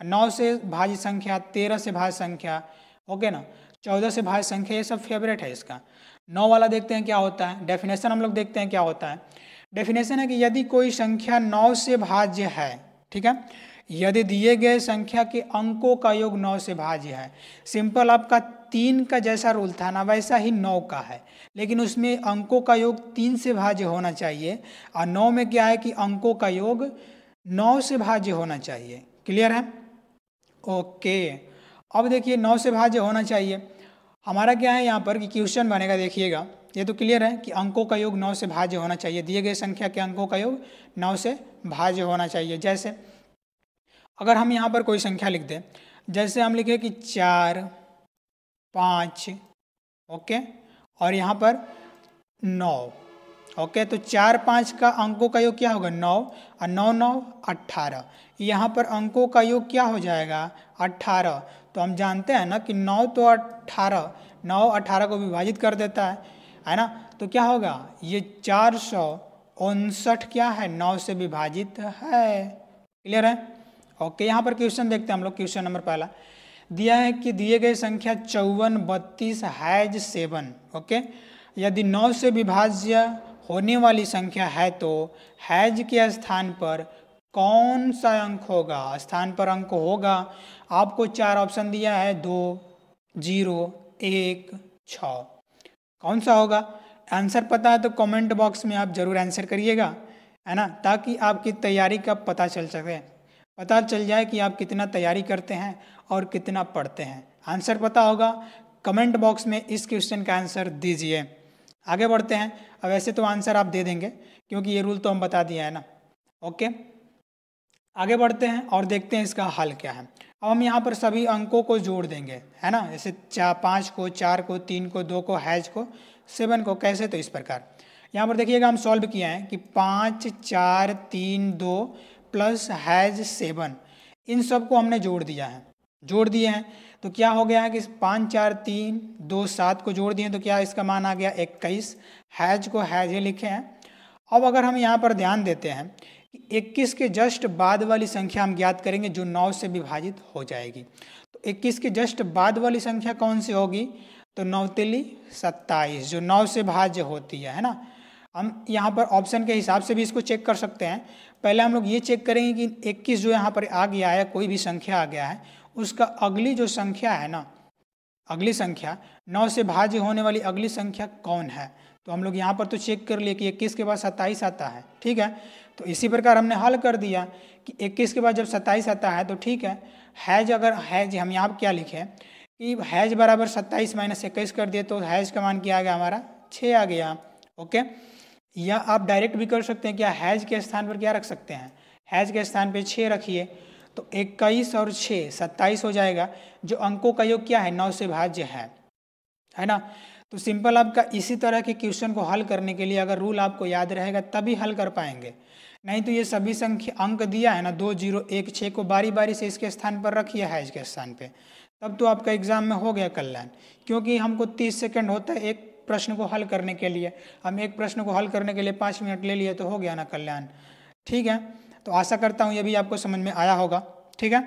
नौ से भाज्य संख्या तेरह से भाज्य संख्या ओके ना चौदह से भाज्य संख्या ये सब फेवरेट है इसका नौ वाला देखते हैं क्या होता है डेफिनेशन हम लोग देखते हैं क्या होता है डेफिनेशन है कि यदि कोई संख्या नौ से भाज्य है ठीक है यदि दिए गए संख्या के अंकों का योग नौ से भाज्य है सिंपल आपका तीन का जैसा रूल था ना वैसा ही नौ का है लेकिन उसमें अंकों का योग तीन से भाज्य होना चाहिए और नौ में क्या है कि अंकों का योग नौ से भाज्य होना चाहिए क्लियर है ओके अब देखिए नौ से भाज्य होना चाहिए हमारा क्या है यहाँ पर कि क्वेश्चन बनेगा देखिएगा ये तो क्लियर है कि अंकों का योग नौ से भाज्य होना चाहिए दिए गए संख्या के अंकों का योग नौ से भाज्य होना चाहिए जैसे अगर हम यहाँ पर कोई संख्या लिख दें जैसे हम लिखे कि चार पाँच ओके और यहाँ पर नौ ओके तो चार पाँच का अंकों का योग क्या होगा नौ और नौ नौ अट्ठारह यहाँ पर अंकों का योग क्या हो जाएगा अट्ठारह तो हम जानते हैं ना कि नौ तो अट्ठारह नौ अट्ठारह को विभाजित कर देता है है ना तो क्या होगा ये चार सौ उनसठ क्या है नौ से विभाजित है क्लियर है ओके यहाँ पर क्वेश्चन देखते हैं हम लोग क्वेश्चन नंबर पहला दिया है कि दिए गए संख्या चौवन बत्तीस हैज सेवन ओके यदि नौ से विभाज्य होने वाली संख्या है तो हैज के स्थान पर कौन सा अंक होगा स्थान पर अंक होगा आपको चार ऑप्शन दिया है दो जीरो एक छ कौन सा होगा आंसर पता है तो कमेंट बॉक्स में आप ज़रूर आंसर करिएगा है ना ताकि आपकी तैयारी का पता चल सके पता चल जाए कि आप कितना तैयारी करते हैं और कितना पढ़ते हैं आंसर पता होगा कमेंट बॉक्स में इस क्वेश्चन का आंसर दीजिए आगे बढ़ते हैं अब ऐसे तो आंसर आप दे देंगे क्योंकि ये रूल तो हम बता दिया है ना ओके आगे बढ़ते हैं और देखते हैं इसका हल क्या है अब हम यहाँ पर सभी अंकों को जोड़ देंगे है ना जैसे चार पाँच को चार को तीन को दो को हैज को सेवन को कैसे तो इस प्रकार यहाँ पर देखिएगा हम सॉल्व किया है कि पाँच चार तीन दो प्लस हैज़ सेवन इन सब को हमने जोड़ दिया है जोड़ दिए हैं तो क्या हो गया है कि पाँच चार तीन दो सात को जोड़ दिए तो क्या इसका मान आ गया इक्कीस हैज को हैज ही लिखे हैं अब अगर हम यहाँ पर ध्यान देते हैं कि इक्कीस के जस्ट बाद वाली संख्या हम ज्ञात करेंगे जो नौ से विभाजित हो जाएगी तो इक्कीस के जस्ट बाद वाली संख्या कौन सी होगी तो नौतीली सत्ताईस जो नौ से भाज्य होती है है ना हम यहाँ पर ऑप्शन के हिसाब से भी इसको चेक कर सकते हैं पहले हम लोग ये चेक करेंगे कि 21 जो यहाँ पर आ गया है कोई भी संख्या आ गया है उसका अगली जो संख्या है ना अगली संख्या नौ से भाज्य होने वाली अगली संख्या कौन है तो हम लोग यहाँ पर तो चेक कर लिए कि इक्कीस के बाद सत्ताईस आता है ठीक है तो इसी प्रकार हमने हल कर दिया कि इक्कीस के बाद जब सत्ताईस आता है तो ठीक है हैज अगर हैज हम यहाँ पर क्या लिखे कि हैज बराबर सत्ताईस माइनस इक्कीस कर दिए तो हैज का मान क्या आ गया हमारा छः आ गया ओके या आप डायरेक्ट भी कर सकते हैं क्या हैज़ के स्थान पर क्या रख सकते हैं हैज़ के स्थान पर छः रखिए तो इक्कीस और छः सत्ताईस हो जाएगा जो अंकों का योग क्या है नौ से भाज्य है है ना तो सिंपल आपका इसी तरह के क्वेश्चन को हल करने के लिए अगर रूल आपको याद रहेगा तभी हल कर पाएंगे नहीं तो ये सभी संख्या अंक दिया है ना दो जीरो एक छः को बारी बारी से इसके स्थान पर रखिए हैज के स्थान पे तब तो आपका एग्ज़ाम में हो गया कल्याण क्योंकि हमको तीस सेकंड होता है एक प्रश्न को हल करने के लिए हम एक प्रश्न को हल करने के लिए पाँच मिनट ले लिए तो हो गया ना कल्याण ठीक है तो आशा करता हूँ ये भी आपको समझ में आया होगा ठीक है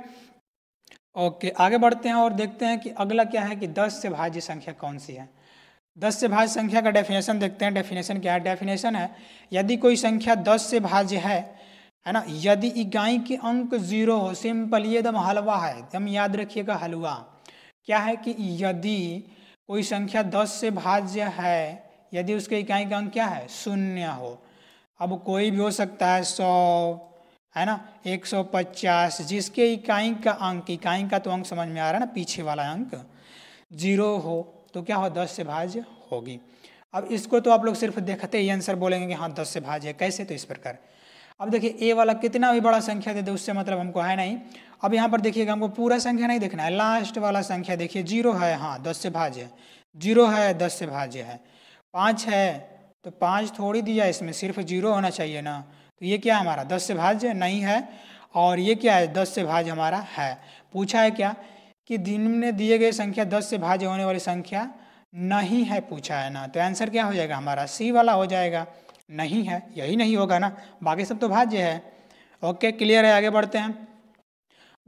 ओके आगे बढ़ते हैं और देखते हैं कि अगला क्या है कि दस से भाज्य संख्या कौन सी है दस से भाज्य संख्या का डेफिनेशन देखते हैं डेफिनेशन क्या है डेफिनेशन है यदि कोई संख्या दस से भाज्य है है ना यदि इकाई के अंक जीरो हो सिंपल ये दम हलवा है एकदम याद रखिएगा हलवा क्या है कि यदि कोई संख्या दस से भाज्य है यदि उसके इकाई का अंक क्या है शून्य हो अब कोई भी हो सकता है सौ है ना एक सौ पचास जिसके इकाई का अंक इकाई का तो अंक समझ में आ रहा है ना पीछे वाला अंक जीरो हो तो क्या हो दस से भाज्य होगी अब इसको तो आप लोग सिर्फ देखते ही आंसर बोलेंगे कि हाँ दस से भाज्य कैसे तो इस प्रकार अब देखिए ए वाला कितना भी बड़ा संख्या दे दे उससे मतलब हमको है नहीं अब यहाँ पर देखिएगा हमको पूरा संख्या नहीं देखना है लास्ट वाला संख्या देखिए जीरो है हाँ दस से भाज्य है जीरो है दस से भाज्य है पाँच है तो पाँच थोड़ी दिया इसमें सिर्फ जीरो होना चाहिए ना तो ये क्या हमारा दस से भाज्य नहीं है और ये क्या है दस से भाज्य हमारा है पूछा है क्या कि दिन में दिए गए संख्या दस से भाज्य होने वाली संख्या नहीं है पूछा है ना तो आंसर क्या हो जाएगा हमारा सी वाला हो जाएगा नहीं है यही नहीं होगा ना बाकी सब तो भाज्य है ओके क्लियर है आगे बढ़ते हैं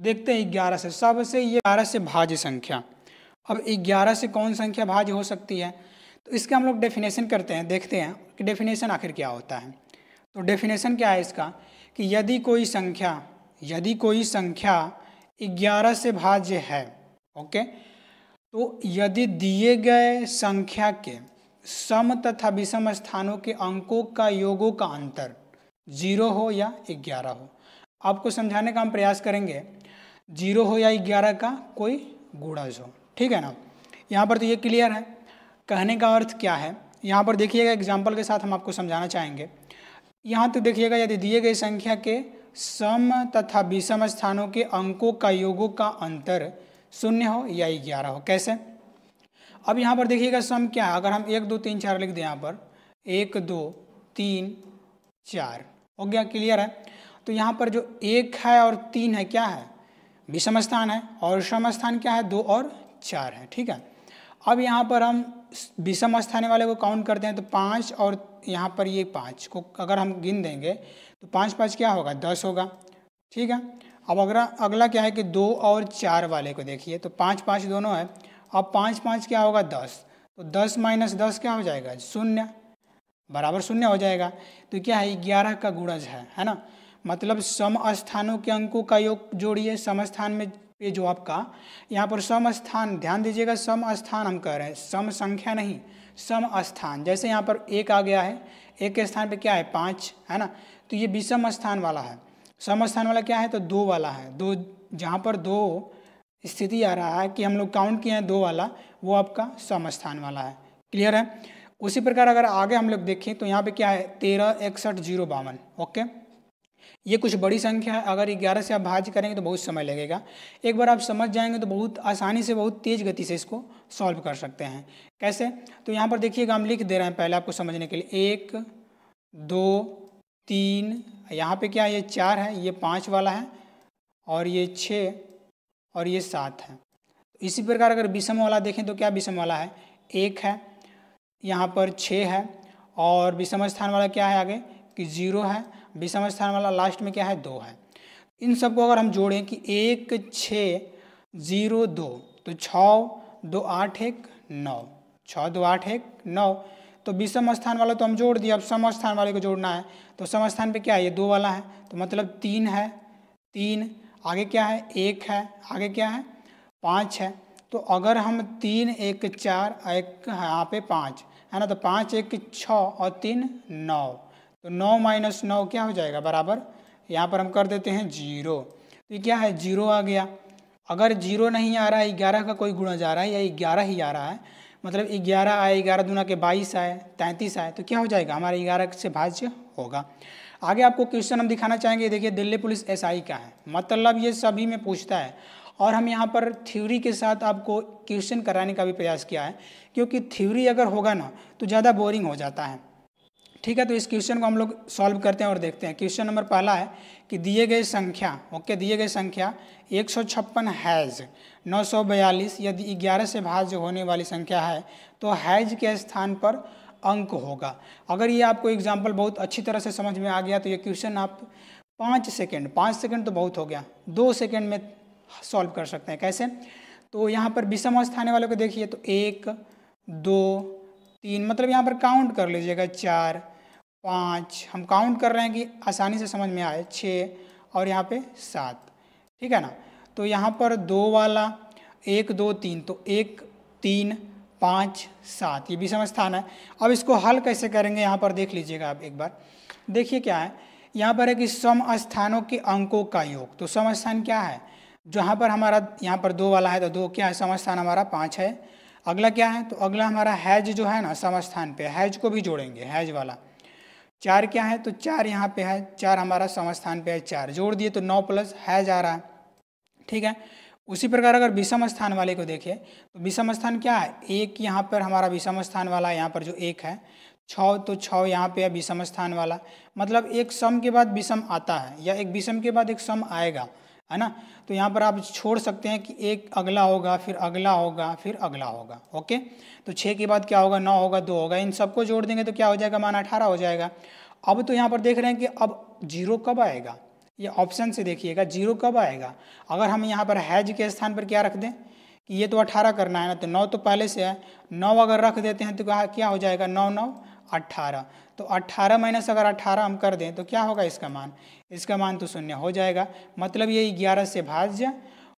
देखते हैं ग्यारह से सबसे ये ग्यारह से भाज्य संख्या अब ग्यारह से कौन संख्या भाज्य हो सकती है तो इसका हम लोग डेफिनेशन करते हैं देखते हैं कि डेफिनेशन आखिर क्या होता है तो डेफिनेशन क्या है इसका कि यदि कोई संख्या यदि कोई संख्या ग्यारह से भाज्य है ओके तो यदि दिए गए संख्या के सम तथा विषम स्थानों के अंकों का योगों का अंतर जीरो हो या ग्यारह हो आपको समझाने का हम प्रयास करेंगे जीरो हो या ग्यारह का कोई गुणज हो ठीक है ना यहाँ पर तो ये क्लियर है कहने का अर्थ क्या है यहाँ पर देखिएगा एग्जाम्पल के साथ हम आपको समझाना चाहेंगे यहाँ तो देखिएगा यदि दिए गए संख्या के सम तथा विषम स्थानों के अंकों का योगों का अंतर शून्य हो या ग्यारह हो कैसे अब यहाँ पर देखिएगा सम क्या है अगर हम एक दो तीन चार लिख दें यहाँ पर एक दो तीन चार हो गया क्लियर है तो यहाँ पर जो एक है और तीन है क्या है विषम स्थान है और विषम स्थान क्या है दो और चार है ठीक है अब यहाँ पर हम विषम स्थान वाले को काउंट करते हैं तो पाँच और यहाँ पर ये पाँच को अगर हम गिन देंगे तो पाँच पाँच क्या होगा दस होगा ठीक है अब अगला अगला क्या है कि दो और चार वाले को देखिए तो पाँच पाँच दोनों है अब पाँच पाँच क्या होगा दस तो दस माइनस दस क्या हो जाएगा शून्य बराबर शून्य हो जाएगा तो क्या है ग्यारह का गुणज है है ना मतलब सम स्थानों के अंकों का योग जोड़िए सम स्थान में पे जो आपका यहाँ पर सम स्थान ध्यान दीजिएगा सम स्थान हम कह रहे हैं सम संख्या नहीं सम स्थान जैसे यहाँ पर एक आ गया है एक के स्थान पे क्या है पाँच है ना तो ये विषम स्थान वाला है सम स्थान वाला क्या है तो दो वाला है दो जहाँ पर दो स्थिति आ रहा है कि हम लोग काउंट किए हैं दो वाला वो आपका सम स्थान वाला है क्लियर है उसी प्रकार अगर आगे हम लोग देखें तो यहाँ पे क्या है तेरह इकसठ जीरो बावन ओके ये कुछ बड़ी संख्या है अगर ग्यारह से आप भाज करेंगे तो बहुत समय लगेगा एक बार आप समझ जाएंगे तो बहुत आसानी से बहुत तेज़ गति से इसको सॉल्व कर सकते हैं कैसे तो यहाँ पर देखिएगा हम लिख दे रहे हैं पहले आपको समझने के लिए एक दो तीन यहाँ पे क्या ये चार है ये पाँच वाला है और ये छः और ये सात है इसी प्रकार अगर विषम वाला देखें तो क्या विषम वाला है एक है यहाँ पर छः है और विषम स्थान वाला क्या है आगे कि जीरो है विषम स्थान वाला लास्ट में क्या है दो है इन सबको अगर हम जोड़ें कि एक छः जीरो दो तो छ दो आठ एक नौ छः दो आठ एक नौ तो विषम स्थान वाला तो हम जोड़ दिए अब सम स्थान वाले को जोड़ना है तो सम स्थान पे क्या है ये दो वाला है तो मतलब तीन है तीन आगे क्या है एक है आगे क्या है पाँच है तो अगर हम तीन एक चार एक यहाँ पे पाँच है ना तो पाँच एक छः और तीन नौ तो नौ माइनस नौ क्या हो जाएगा बराबर यहाँ पर हम कर देते हैं जीरो तो क्या है जीरो आ गया अगर जीरो नहीं आ रहा है ग्यारह का कोई गुणा जा रहा है या ग्यारह ही आ रहा है मतलब ग्यारह आए ग्यारह दुना के बाईस आए तैंतीस आए तो क्या हो जाएगा हमारे ग्यारह से भाज्य होगा आगे आपको क्वेश्चन हम दिखाना चाहेंगे देखिए दिल्ली पुलिस एसआई का है मतलब ये सभी में पूछता है और हम यहाँ पर थ्योरी के साथ आपको क्वेश्चन कराने का भी प्रयास किया है क्योंकि थ्योरी अगर होगा ना तो ज़्यादा बोरिंग हो जाता है ठीक है तो इस क्वेश्चन को हम लोग सॉल्व करते हैं और देखते हैं क्वेश्चन नंबर पहला है कि दिए गए संख्या ओके दिए गए संख्या एक सौ छप्पन हैज़ नौ सौ बयालीस यदि ग्यारह से भाज होने वाली संख्या है तो हैज़ के स्थान पर अंक होगा अगर ये आपको एग्जाम्पल बहुत अच्छी तरह से समझ में आ गया तो ये क्वेश्चन आप पाँच सेकेंड पाँच सेकेंड तो बहुत हो गया दो सेकेंड में सॉल्व कर सकते हैं कैसे तो यहाँ पर विषम अवस्था वालों को देखिए तो एक दो तीन मतलब यहाँ पर काउंट कर लीजिएगा चार पाँच हम काउंट कर रहे हैं कि आसानी से समझ में आए छः और यहाँ पे सात ठीक है ना तो यहाँ पर दो वाला एक दो तीन तो एक तीन पाँच सात ये विषम स्थान है अब इसको हल कैसे करेंगे यहाँ पर देख लीजिएगा आप एक बार देखिए क्या है यहाँ पर है कि सम स्थानों के अंकों का योग तो सम स्थान क्या है जहाँ पर हमारा यहाँ पर दो वाला है तो दो क्या है सम स्थान हमारा पाँच है अगला क्या है तो अगला हमारा हैज जो है ना सम स्थान पर हैज को भी जोड़ेंगे हैज वाला चार क्या है तो चार यहाँ पे है चार हमारा समस्थान पे है चार जोड़ दिए तो नौ प्लस है जा रहा है ठीक है उसी प्रकार अगर विषम स्थान वाले को देखें तो विषम स्थान क्या है एक यहाँ पर हमारा विषम स्थान वाला यहाँ पर जो एक है छ तो छ यहाँ पे है विषम स्थान वाला मतलब एक सम के बाद विषम आता है या एक विषम के बाद एक सम आएगा है ना तो यहाँ पर आप छोड़ सकते हैं कि एक अगला होगा फिर अगला होगा फिर अगला होगा ओके तो छः के बाद क्या होगा नौ होगा दो होगा इन सबको जोड़ देंगे तो क्या हो जाएगा मान अठारह हो जाएगा अब तो यहाँ पर देख रहे हैं कि अब जीरो कब आएगा ये ऑप्शन से देखिएगा जीरो कब आएगा अगर हम यहाँ पर हैज के स्थान पर क्या रख दें कि ये तो अठारह करना है ना तो नौ तो पहले से है नौ अगर रख देते हैं तो क्या हो जाएगा नौ नौ अट्ठारह तो अट्ठारह माइनस अगर अट्ठारह हम कर दें तो क्या होगा इसका मान इसका मान तो शून्य हो जाएगा मतलब ये ग्यारह से भाज्य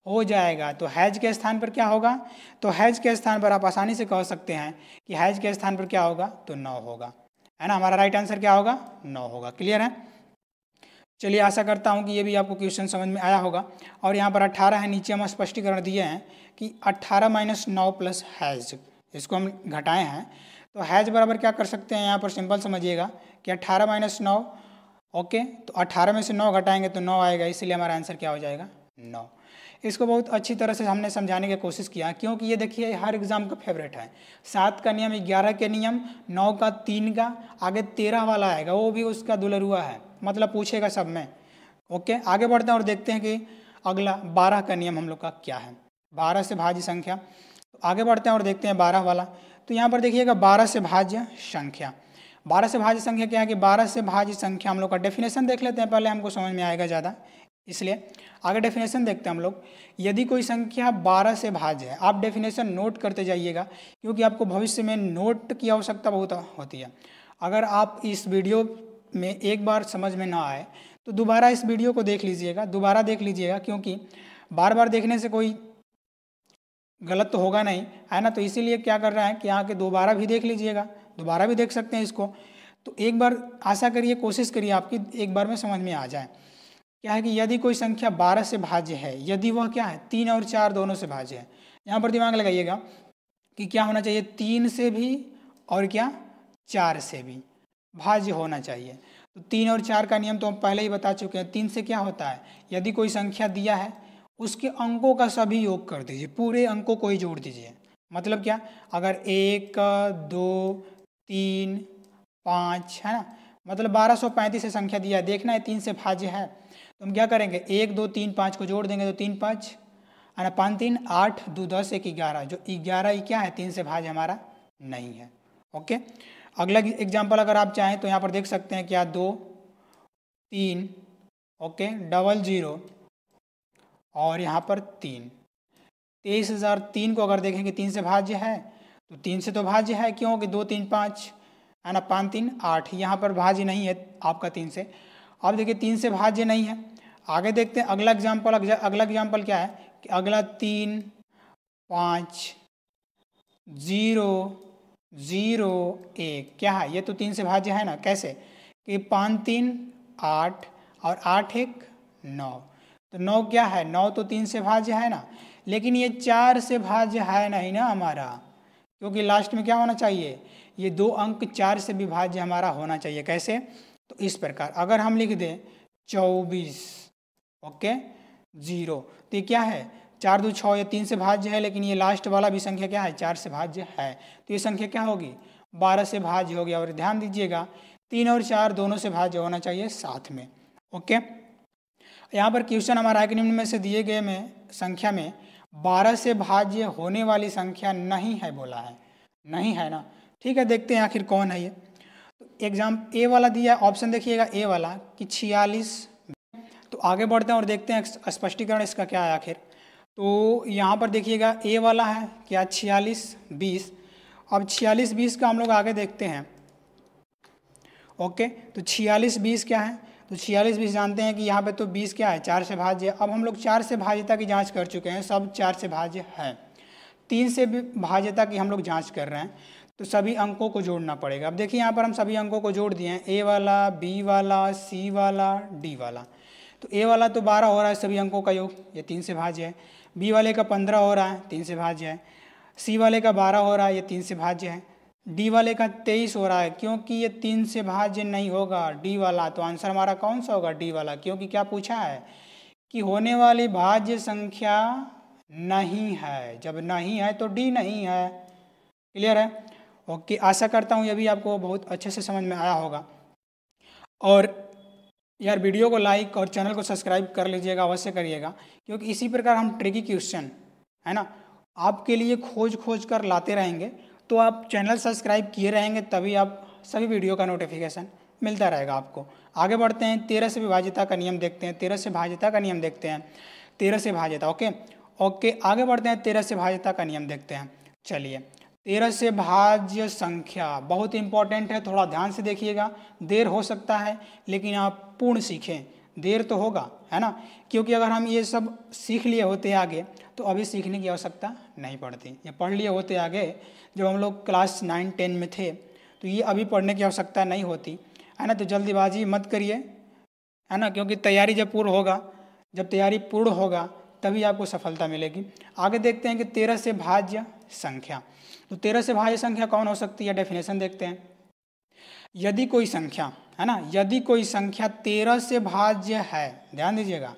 हो जाएगा तो हैज के स्थान पर क्या होगा तो हैज के स्थान पर आप आसानी से कह सकते हैं कि हैज के स्थान पर क्या होगा तो नौ होगा है ना हमारा राइट आंसर क्या होगा नौ होगा क्लियर है चलिए आशा करता हूँ कि ये भी आपको क्वेश्चन समझ में आया होगा और यहाँ पर अट्ठारह है नीचे हम स्पष्टीकरण दिए हैं कि अट्ठारह माइनस नौ प्लस हैज इसको हम घटाए हैं तो हैज बराबर क्या कर सकते हैं यहाँ पर सिंपल समझिएगा कि अट्ठारह माइनस नौ ओके तो 18 में से 9 घटाएंगे तो 9 आएगा इसलिए हमारा आंसर क्या हो जाएगा 9 इसको बहुत अच्छी तरह से हमने समझाने की कोशिश किया क्योंकि ये देखिए हर एग्ज़ाम का फेवरेट है सात का नियम ग्यारह के नियम नौ का तीन का आगे तेरह वाला आएगा वो भी उसका दुलरुआ है मतलब पूछेगा सब में ओके आगे बढ़ते हैं और देखते हैं कि अगला बारह का नियम हम लोग का क्या है बारह से भाज्य संख्या आगे बढ़ते हैं और देखते हैं बारह वाला तो यहाँ पर देखिएगा बारह से भाज्य संख्या बारह से भाज्य संख्या क्या है कि बारह से भाज्य संख्या हम लोग का डेफिनेशन देख लेते हैं पहले हमको समझ में आएगा ज़्यादा इसलिए आगे डेफिनेशन देखते हैं हम लोग यदि कोई संख्या बारह से भाज्य है आप डेफिनेशन नोट करते जाइएगा क्योंकि आपको भविष्य में नोट की आवश्यकता बहुत होती है अगर आप इस वीडियो में एक बार समझ में ना आए तो दोबारा इस वीडियो को देख लीजिएगा दोबारा देख लीजिएगा क्योंकि बार बार देखने से कोई गलत तो होगा नहीं है ना तो इसीलिए क्या कर रहे हैं कि यहाँ के दोबारा भी देख लीजिएगा दोबारा भी देख सकते हैं इसको तो एक बार आशा करिए कोशिश करिए आपकी एक बार में समझ में आ जाए क्या है कि यदि कोई संख्या बारह से भाज्य है यदि वह क्या है तीन और चार दोनों से भाज्य है यहाँ पर दिमाग लगाइएगा कि क्या होना चाहिए तीन से भी और क्या चार से भी भाज्य होना चाहिए तो तीन और चार का नियम तो हम पहले ही बता चुके हैं तीन से क्या होता है यदि कोई संख्या दिया है उसके अंकों का सभी योग कर दीजिए पूरे अंकों को ही जोड़ दीजिए मतलब क्या अगर एक दो तीन पाँच है ना मतलब बारह सौ पैंतीस से संख्या दिया है देखना है तीन से भाज्य है तो हम क्या करेंगे एक दो तीन पाँच को जोड़ देंगे तो तीन पाँच है ना पाँच तीन आठ दो दस एक ग्यारह जो ग्यारह ही क्या है तीन से भाज्य हमारा नहीं है ओके अगला एग्जाम्पल अगर आप चाहें तो यहाँ पर देख सकते हैं क्या दो तीन ओके डबल ज़ीरो और यहाँ पर तीन तेईस हज़ार तीन को अगर देखेंगे तीन से भाज्य है तो तीन से तो भाज्य है क्यों कि दो तीन पाँच है ना पाँच तीन आठ यहाँ पर भाज्य नहीं है आपका तीन से अब देखिए तीन से भाज्य नहीं है आगे देखते हैं अगला एग्जाम्पल अगला एग्जाम्पल क्या है कि अगला तीन पाँच जीरो जीरो एक क्या है ये तो तीन से भाज्य है ना कैसे कि पाँच तीन आठ और आठ एक नौ तो नौ क्या है नौ तो तीन से भाज्य है ना लेकिन ये चार से भाज्य है नहीं ना हमारा क्योंकि लास्ट में क्या होना चाहिए ये दो अंक चार से विभाज्य हमारा होना चाहिए कैसे तो इस प्रकार अगर हम लिख दें चौबीस ओके जीरो तो ये क्या है चार दो छः या तीन से भाज्य है लेकिन ये लास्ट वाला भी संख्या क्या है चार से भाज्य है तो ये संख्या क्या होगी बारह से भाज्य होगी और ध्यान दीजिएगा तीन और चार दोनों से भाज्य होना चाहिए साथ में ओके यहाँ पर क्वेश्चन हमारा निम्न में से दिए गए में संख्या में बारह से भाज्य होने वाली संख्या नहीं है बोला है नहीं है ना ठीक है देखते हैं आखिर कौन है ये तो एग्जाम ए वाला दिया ऑप्शन देखिएगा ए वाला कि छियालीस तो आगे बढ़ते हैं और देखते हैं स्पष्टीकरण इसका क्या है आखिर तो यहाँ पर देखिएगा ए वाला है क्या छियालीस बीस अब छियालीस बीस का हम लोग आगे देखते हैं ओके तो छियालीस बीस क्या है तो छियालीस बीस जानते हैं कि यहाँ पे तो बीस क्या है चार से भाज्य अब हम लोग चार से भाज्यता की जाँच कर चुके हैं सब चार से भाज्य है तीन से भी भाज्यता की हम लोग जाँच कर रहे हैं तो सभी अंकों को जोड़ना पड़ेगा अब देखिए यहाँ पर हम सभी अंकों को जोड़ दिए हैं ए वाला बी वाला सी वाला डी वाला तो ए वाला तो बारह हो रहा है सभी अंकों का योग ये तीन से भाज्य है बी वाले का पंद्रह हो रहा है तीन से भाज्य है सी वाले का बारह हो रहा है ये तीन से भाज्य है डी वाले का तेईस हो रहा है क्योंकि ये तीन से भाज्य नहीं होगा डी वाला तो आंसर हमारा कौन सा होगा डी वाला क्योंकि क्या पूछा है कि होने वाली भाज्य संख्या नहीं है जब नहीं है तो डी नहीं है क्लियर है ओके आशा करता हूँ ये भी आपको बहुत अच्छे से समझ में आया होगा और यार वीडियो को लाइक और चैनल को सब्सक्राइब कर लीजिएगा अवश्य करिएगा क्योंकि इसी प्रकार हम ट्रिकी क्वेश्चन है ना आपके लिए खोज खोज कर लाते रहेंगे तो आप चैनल सब्सक्राइब किए रहेंगे तभी आप सभी वीडियो का नोटिफिकेशन मिलता रहेगा आपको आगे बढ़ते हैं तेरह से विभाज्यता का नियम देखते हैं तेरह से भाज्यता का नियम देखते हैं तेरह से भाज्यता ओके ओके आगे बढ़ते हैं तेरह से भाज्यता का नियम देखते हैं चलिए तेरह से भाज्य संख्या बहुत इंपॉर्टेंट है थोड़ा ध्यान से देखिएगा देर हो सकता है लेकिन आप पूर्ण सीखें देर तो होगा है ना क्योंकि अगर हम ये सब सीख लिए होते आगे तो अभी सीखने की आवश्यकता नहीं पड़ती या पढ़ लिए होते आगे जब हम लोग क्लास नाइन टेन में थे तो ये अभी पढ़ने की आवश्यकता नहीं होती है ना तो जल्दबाजी मत करिए है ना क्योंकि तैयारी जब पूर्ण होगा जब तैयारी पूर्ण होगा तभी आपको सफलता मिलेगी आगे देखते हैं कि तेरह से भाज्य संख्या तो तेरह से भाज्य संख्या कौन हो सकती है डेफिनेशन देखते हैं यदि कोई संख्या है ना यदि कोई संख्या तेरह से भाज्य है ध्यान दीजिएगा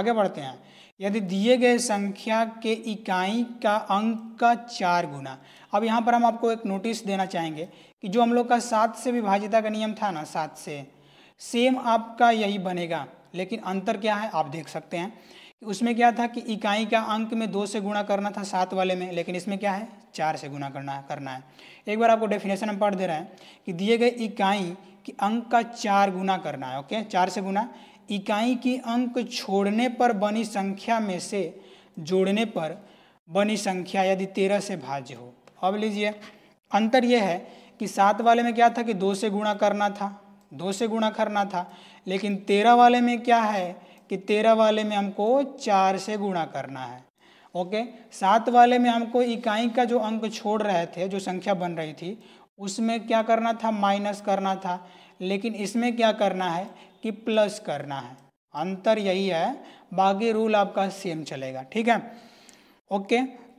आगे बढ़ते हैं यदि दिए गए संख्या के इकाई का अंक का चार गुना अब यहाँ पर हम आपको एक नोटिस देना चाहेंगे कि जो हम लोग का सात से विभाजिता का नियम था ना सात से सेम आपका यही बनेगा लेकिन अंतर क्या है आप देख सकते हैं उसमें क्या था कि इकाई का अंक में दो से गुणा करना था सात वाले में लेकिन इसमें क्या है चार से गुणा करना करना है एक बार आपको डेफिनेशन हम पढ़ दे रहे हैं कि दिए गए इकाई कि अंक का चार गुना करना है ओके चार से गुना इकाई की अंक छोड़ने पर बनी संख्या में से जोड़ने पर बनी संख्या यदि तेरह से भाज्य हो अब लीजिए अंतर यह है कि सात वाले में क्या था कि दो से गुणा करना था दो से गुणा करना था लेकिन तेरह वाले में क्या है कि तेरह वाले में हमको चार से गुणा करना है ओके सात वाले में हमको इकाई का जो अंक छोड़ रहे थे जो संख्या बन रही थी उसमें क्या करना था माइनस करना था लेकिन इसमें क्या करना है कि प्लस करना है अंतर यही है बाकी रूल आपका सेम चलेगा ठीक है ओके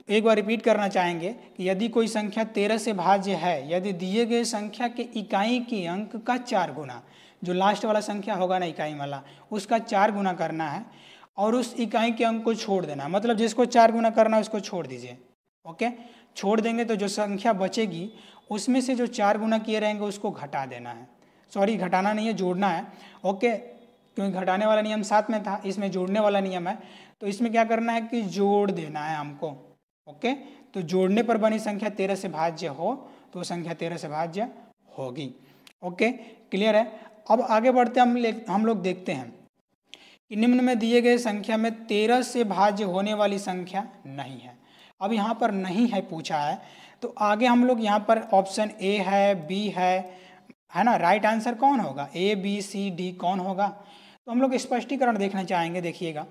एक बार रिपीट करना चाहेंगे कि यदि कोई संख्या तेरह से भाज्य है यदि दिए गए संख्या के इकाई के अंक का चार गुना जो लास्ट वाला संख्या होगा ना इकाई वाला उसका चार गुना करना है और उस इकाई के अंक को छोड़ देना मतलब जिसको चार गुना करना है उसको छोड़ दीजिए ओके छोड़ देंगे तो जो संख्या बचेगी उसमें से जो चार गुना किए रहेंगे उसको घटा देना है सॉरी घटाना नहीं है जोड़ना है ओके क्योंकि घटाने वाला नियम साथ में था इसमें जोड़ने वाला नियम है तो इसमें क्या करना है कि जोड़ देना है हमको ओके तो जोड़ने पर बनी संख्या तेरह से भाज्य हो तो संख्या तेरह से भाज्य होगी ओके क्लियर है अब आगे बढ़ते हम ले हम लोग देखते हैं कि निम्न में दिए गए संख्या में तेरह से भाज्य होने वाली संख्या नहीं है अब यहाँ पर नहीं है पूछा है तो आगे हम लोग यहाँ पर ऑप्शन ए है बी है है ना राइट आंसर कौन होगा ए बी सी डी कौन होगा तो हम लोग स्पष्टीकरण देखना चाहेंगे देखिएगा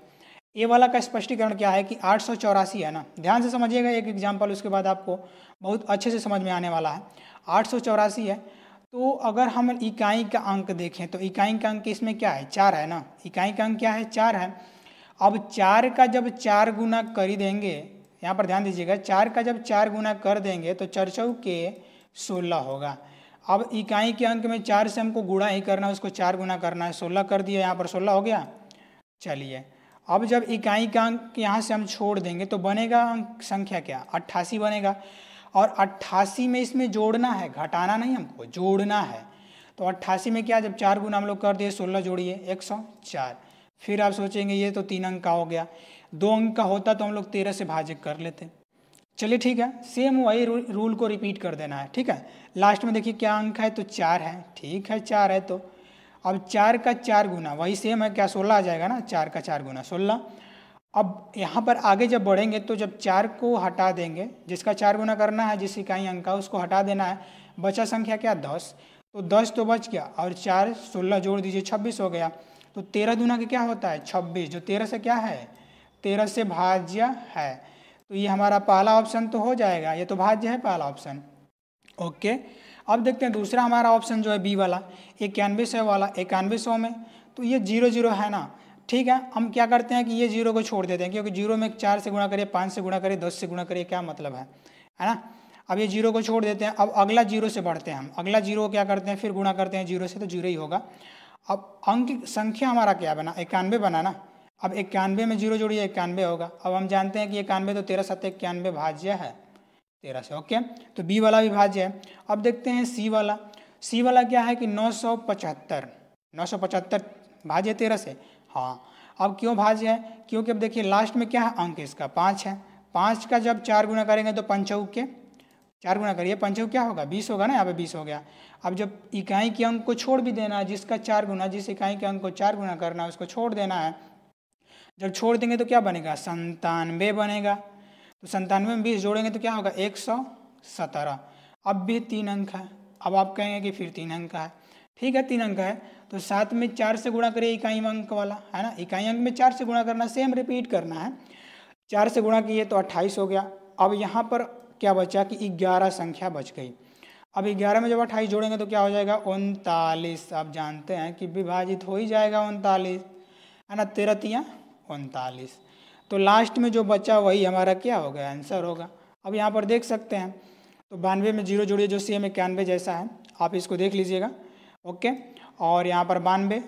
ये वाला का स्पष्टीकरण क्या है कि आठ है ना ध्यान से समझिएगा एक एग्जाम्पल उसके बाद आपको बहुत अच्छे से समझ में आने वाला है आठ है तो अगर हम इकाई का अंक देखें तो इकाई का अंक इसमें क्या है चार है ना इकाई का अंक क्या है चार है अब चार का जब चार गुना कर देंगे यहाँ पर ध्यान दीजिएगा चार का जब चार गुना कर देंगे तो चरचौ के सोलह होगा अब इकाई के अंक में चार से हमको गुणा ही करना है उसको चार गुना करना है सोलह कर दिया यहाँ पर सोलह हो गया चलिए अब जब इकाई का अंक यहाँ से हम छोड़ देंगे तो बनेगा अंक संख्या क्या अट्ठासी बनेगा और अट्ठासी में इसमें जोड़ना है घटाना नहीं हमको जोड़ना है तो अट्ठासी में क्या जब चार गुना हम लोग कर दिए सोलह जोड़िए एक सौ चार फिर आप सोचेंगे ये तो तीन अंक का हो गया दो अंक का होता तो हम लोग तेरह से भाजक कर लेते चलिए ठीक है सेम वही रूल को रिपीट कर देना है ठीक है लास्ट में देखिए क्या अंक है तो चार है ठीक है चार है तो अब चार का चार गुना वही सेम है क्या सोलह आ जाएगा ना चार का चार गुना सोलह अब यहाँ पर आगे जब बढ़ेंगे तो जब चार को हटा देंगे जिसका चार गुना करना है जिस इकाई अंक का उसको हटा देना है बचा संख्या क्या दस तो दस तो बच गया और चार सोलह जोड़ दीजिए छब्बीस हो गया तो तेरह गुना का क्या होता है छब्बीस जो तेरह से क्या है तेरह से भाज्य है तो ये हमारा पहला ऑप्शन तो हो जाएगा ये तो भाज्य है पहला ऑप्शन ओके अब देखते हैं दूसरा हमारा ऑप्शन जो है बी वाला इक्यानवे सौ वाला इक्यानवे सौ में तो ये जीरो जीरो है ना ठीक है हम क्या करते हैं कि ये जीरो को छोड़ देते हैं क्योंकि जीरो में चार से गुणा करिए पाँच से गुणा करिए दस से गुणा करिए क्या मतलब है है ना अब ये जीरो को छोड़ देते हैं अब अगला जीरो से बढ़ते हैं हम अगला जीरो क्या करते हैं फिर गुणा करते हैं जीरो से तो जीरो ही होगा अब अंक संख्या हमारा क्या बना इक्यानवे बना ना अब इक्यानवे में जीरो जोड़िए इक्यानवे होगा अब हम जानते हैं कि इक्यानवे तो तेरह सत्तर इक्यानवे भाज्य है तेरह से ओके तो बी वाला विभाज्य है अब देखते हैं सी वाला सी वाला क्या है कि नौ सौ पचहत्तर नौ सौ पचहत्तर भाज्य तेरह से हाँ अब क्यों भाज्य है क्योंकि अब देखिए लास्ट में क्या है अंक इसका पाँच है पाँच का जब चार गुना करेंगे तो पंचौ के चार गुना करिए पंचौ क्या होगा बीस होगा ना यहाँ पे बीस हो गया अब जब इकाई के अंक को छोड़ भी देना है जिसका चार गुना जिस इकाई के अंक को चार गुना करना है उसको छोड़ देना है जब छोड़ देंगे तो क्या बनेगा संतानवे बनेगा तो संतानवे में बीस जोड़ेंगे तो क्या होगा एक सौ सतरह अब भी तीन अंक है अब आप कहेंगे कि फिर तीन अंक है ठीक है तीन अंक है तो सात में चार से गुणा करिए इकाई अंक वाला है ना इकाई अंक में चार से गुणा करना सेम रिपीट करना है चार से गुणा किए तो अट्ठाईस हो गया अब यहाँ पर क्या बचा कि ग्यारह संख्या बच गई अब ग्यारह में जब अट्ठाईस जोड़ेंगे तो क्या हो जाएगा उनतालीस आप जानते हैं कि विभाजित हो ही जाएगा उनतालीस है ना तेरतियाँ उनतालीस तो लास्ट में जो बचा वही हमारा क्या हो गया आंसर होगा अब यहाँ पर देख सकते हैं तो बानवे में जीरो जुड़िए जो सी एम इक्यानवे जैसा है आप इसको देख लीजिएगा ओके और यहाँ पर बानवे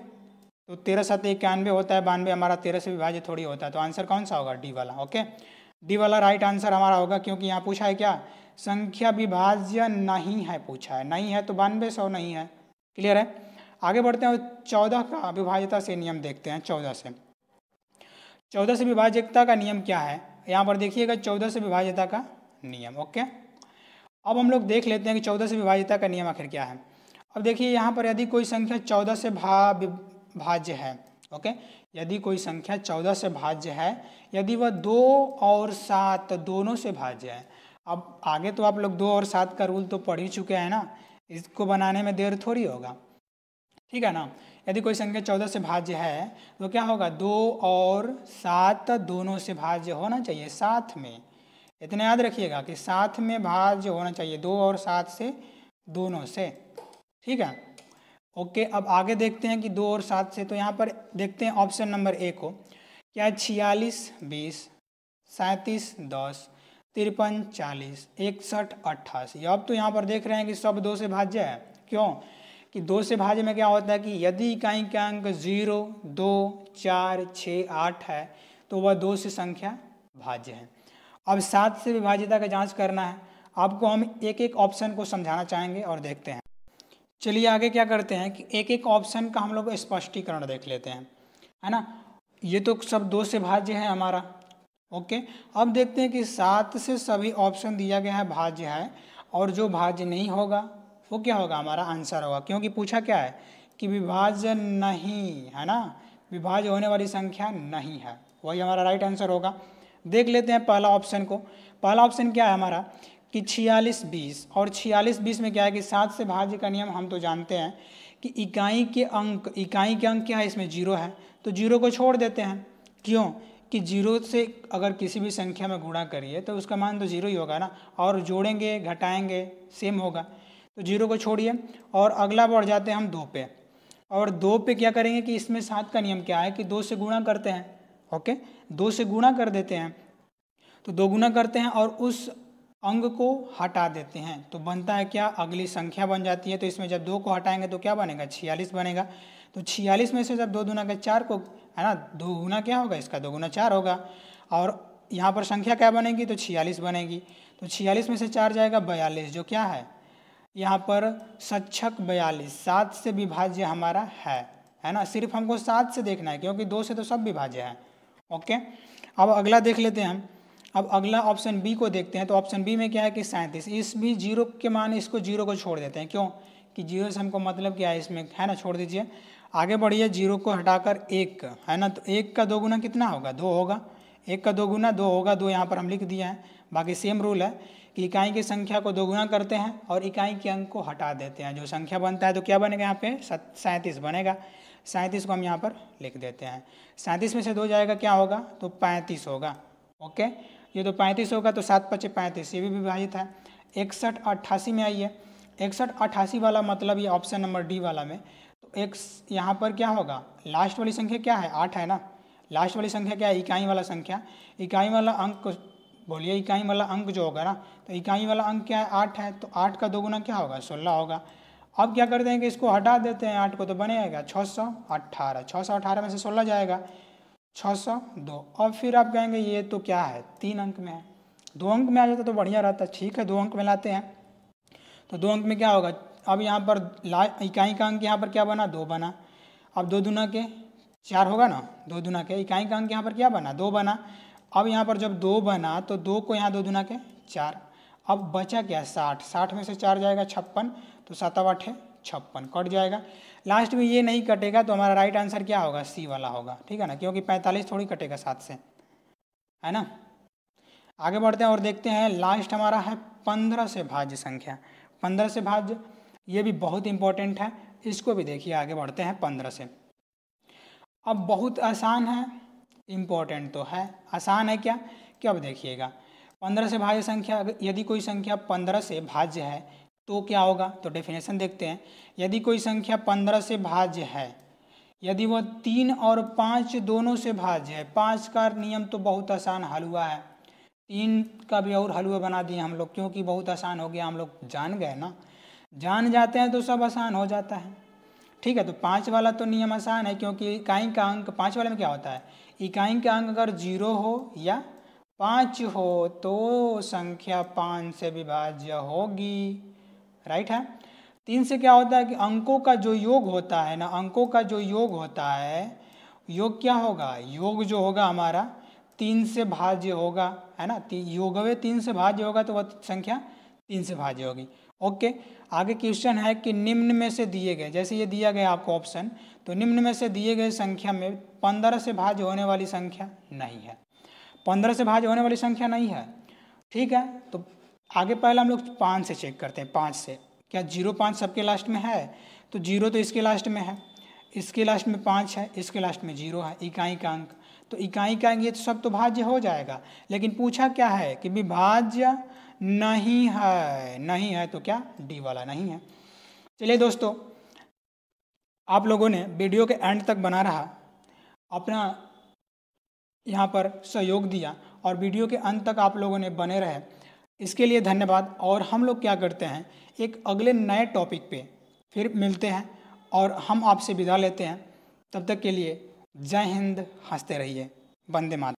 तो तेरह सात इक्यानवे होता है बानवे हमारा तेरह से विभाजित थोड़ी होता है तो आंसर कौन सा होगा डी वाला ओके डी वाला राइट आंसर हमारा होगा क्योंकि यहाँ पूछा है क्या संख्या विभाज्य नहीं है पूछा है नहीं है तो बानवे सौ नहीं है क्लियर है आगे बढ़ते हैं चौदह का विभाज्यता से नियम देखते हैं चौदह से चौदह से विभाज्यता का नियम क्या है यहाँ पर देखिएगा चौदह से विभाज्यता का नियम ओके अब हम लोग देख लेते हैं कि चौदह से विभाज्यता का नियम आखिर क्या है अब देखिए यहाँ पर यदि कोई संख्या चौदह से भा विभाज्य है ओके यदि कोई संख्या चौदह से भाज्य है यदि वह दो और सात दोनों से भाज्य है अब आगे तो आप लोग दो और सात का रूल तो पढ़ ही चुके हैं ना इसको बनाने में देर थोड़ी होगा ठीक है ना यदि कोई संख्या चौदह से भाज्य है तो क्या होगा दो और सात दोनों से भाज्य होना चाहिए साथ में इतना याद रखिएगा कि साथ में भाज्य होना चाहिए दो और सात से दोनों से ठीक है ओके अब आगे देखते हैं कि दो और सात से तो यहाँ पर देखते हैं ऑप्शन नंबर ए को क्या छियालीस बीस सैंतीस दस तिरपन चालीस इकसठ अट्ठासी अब तो यहाँ पर देख रहे हैं कि सब दो से भाज्य है क्यों कि दो से भाज्य में क्या होता है कि यदि इकाई का अंक जीरो दो चार छ आठ है तो वह दो से संख्या भाज्य है अब सात से विभाज्यता का जांच करना है आपको हम एक एक ऑप्शन को समझाना चाहेंगे और देखते हैं चलिए आगे क्या करते हैं कि एक एक ऑप्शन का हम लोग स्पष्टीकरण देख लेते हैं है ना ये तो सब दो से भाज्य है हमारा ओके अब देखते हैं कि सात से सभी ऑप्शन दिया गया है भाज्य है और जो भाज्य नहीं होगा वो क्या होगा हमारा आंसर होगा क्योंकि पूछा क्या है कि विभाजन नहीं है ना विभाज होने वाली संख्या नहीं है वही हमारा राइट आंसर होगा देख लेते हैं पहला ऑप्शन को पहला ऑप्शन क्या है हमारा कि छियालीस बीस और छियालीस बीस में क्या है कि सात से भाज्य का नियम हम तो जानते हैं कि इकाई के अंक इकाई के अंक क्या है इसमें जीरो है तो जीरो को छोड़ देते हैं क्यों कि जीरो से अगर किसी भी संख्या में गुणा करिए तो उसका मान तो जीरो ही होगा ना और जोड़ेंगे घटाएंगे सेम होगा तो जीरो को छोड़िए और अगला बढ़ जाते हैं हम दो पे और दो पे क्या करेंगे कि इसमें सात का नियम क्या है कि दो से गुणा करते हैं ओके दो से गुणा कर देते हैं तो दो गुणा करते हैं और उस अंग को हटा देते हैं तो बनता है क्या अगली संख्या बन जाती है तो इसमें जब दो को हटाएंगे तो क्या बनेगा छियालीस बनेगा तो छियालीस में से जब दो दुना के चार को है ना दो गुना क्या होगा इसका दो गुना चार होगा और यहाँ पर संख्या क्या बनेगी तो छियालीस बनेगी तो छियालीस में से चार जाएगा बयालीस जो क्या है यहाँ पर सच्छक बयालीस सात से विभाज्य हमारा है है ना सिर्फ हमको सात से देखना है क्योंकि दो से तो सब विभाज्य है ओके अब अगला देख लेते हैं हम अब अगला ऑप्शन बी को देखते हैं तो ऑप्शन बी में क्या है कि सैंतीस इस भी जीरो के मान इसको जीरो को छोड़ देते हैं क्यों कि जीरो से हमको मतलब क्या है इसमें है ना छोड़ दीजिए आगे बढ़िए जीरो को हटाकर एक है ना तो एक का दो गुना कितना होगा दो होगा एक का दो गुना दो होगा दो यहाँ पर हम लिख दिया है बाकी सेम रूल है कि इकाई की संख्या को दोगुना करते हैं और इकाई के अंक को हटा देते हैं जो संख्या बनता है तो क्या बनेगा यहाँ पे सैंतीस बनेगा सैंतीस को हम यहाँ पर लिख देते हैं सैंतीस में से दो जाएगा क्या होगा तो पैंतीस होगा ओके ये तो पैंतीस होगा तो सात पच्चीस पैंतीस ये भी विभाजित है इकसठ अट्ठासी में आइए इकसठ अट्ठासी वाला मतलब ये ऑप्शन नंबर डी वाला में तो एक यहाँ पर क्या होगा लास्ट वाली संख्या क्या है आठ है ना लास्ट वाली संख्या क्या है इकाई वाला संख्या इकाई वाला अंक बोलिए इकाई वाला अंक जो होगा ना तो इकाई वाला अंक क्या है आठ है तो आठ का दोगुना क्या होगा सोलह होगा अब क्या करते हैं कि इसको हटा देते हैं आठ को तो बनेगा छः सौ अट्ठारह छः सौ अट्ठारह में से सोलह जाएगा छः सौ दो अब फिर आप कहेंगे ये तो क्या है तीन अंक में है दो अंक में आ जाता तो बढ़िया रहता ठीक है दो अंक में लाते हैं तो दो अंक में क्या होगा अब यहाँ पर ला इकाई का अंक यहाँ पर क्या बना दो बना अब दो दुना के चार होगा ना दो दुना के इकाई का अंक यहाँ पर क्या बना दो बना अब यहाँ पर जब दो बना तो दो को यहाँ दो दुना के चार अब बचा क्या साठ साठ में से चार जाएगा छप्पन तो सातव है छप्पन कट जाएगा लास्ट में ये नहीं कटेगा तो हमारा राइट आंसर क्या होगा सी वाला होगा ठीक है ना क्योंकि पैंतालीस थोड़ी कटेगा सात से है ना आगे बढ़ते हैं और देखते हैं लास्ट हमारा है पंद्रह से भाज्य संख्या पंद्रह से भाज्य ये भी बहुत इंपॉर्टेंट है इसको भी देखिए आगे बढ़ते हैं पंद्रह से अब बहुत आसान है इम्पोर्टेंट तो है आसान है क्या क्या अब देखिएगा पंद्रह से भाज्य संख्या यदि कोई संख्या पंद्रह से भाज्य है तो क्या होगा तो डेफिनेशन देखते हैं यदि कोई संख्या पंद्रह से भाज्य है यदि वह तीन और पाँच दोनों से भाज्य है पाँच का नियम तो बहुत आसान हलवा है तीन का भी और हलवा बना दिए हम लोग क्योंकि बहुत आसान हो गया हम लोग जान गए ना जान जाते हैं तो सब आसान हो जाता है ठीक है तो पाँच वाला तो नियम आसान है क्योंकि काई का अंक पाँच वाले में क्या होता है इकाई का अंक अगर जीरो हो या पाँच हो तो संख्या पाँच से विभाज्य होगी राइट है तीन से क्या होता है कि अंकों का जो योग होता है ना अंकों का जो योग होता है योग क्या होगा योग जो होगा हमारा तीन से भाज्य होगा है ना ती, वे तीन से भाज्य होगा तो वह संख्या तीन से भाज्य होगी ओके आगे क्वेश्चन है कि निम्न में से दिए गए जैसे ये दिया गया आपको ऑप्शन तो निम्न में से दिए गए संख्या में पंद्रह से भाज्य होने वाली संख्या नहीं है पंद्रह से भाज्य होने वाली संख्या नहीं है ठीक है तो आगे पहले हम लोग पाँच से चेक करते हैं पाँच से क्या जीरो पाँच सबके लास्ट में है तो जीरो तो इसके लास्ट में है इसके लास्ट में पाँच है इसके लास्ट में जीरो है इकाई का अंक तो इकाई का अंक ये तो सब तो भाज्य हो जाएगा लेकिन पूछा क्या है कि विभाज्य नहीं है नहीं है तो क्या डी वाला नहीं है चलिए दोस्तों आप लोगों ने वीडियो के एंड तक बना रहा अपना यहाँ पर सहयोग दिया और वीडियो के अंत तक आप लोगों ने बने रहे इसके लिए धन्यवाद और हम लोग क्या करते हैं एक अगले नए टॉपिक पे फिर मिलते हैं और हम आपसे विदा लेते हैं तब तक के लिए जय हिंद हंसते रहिए वंदे माता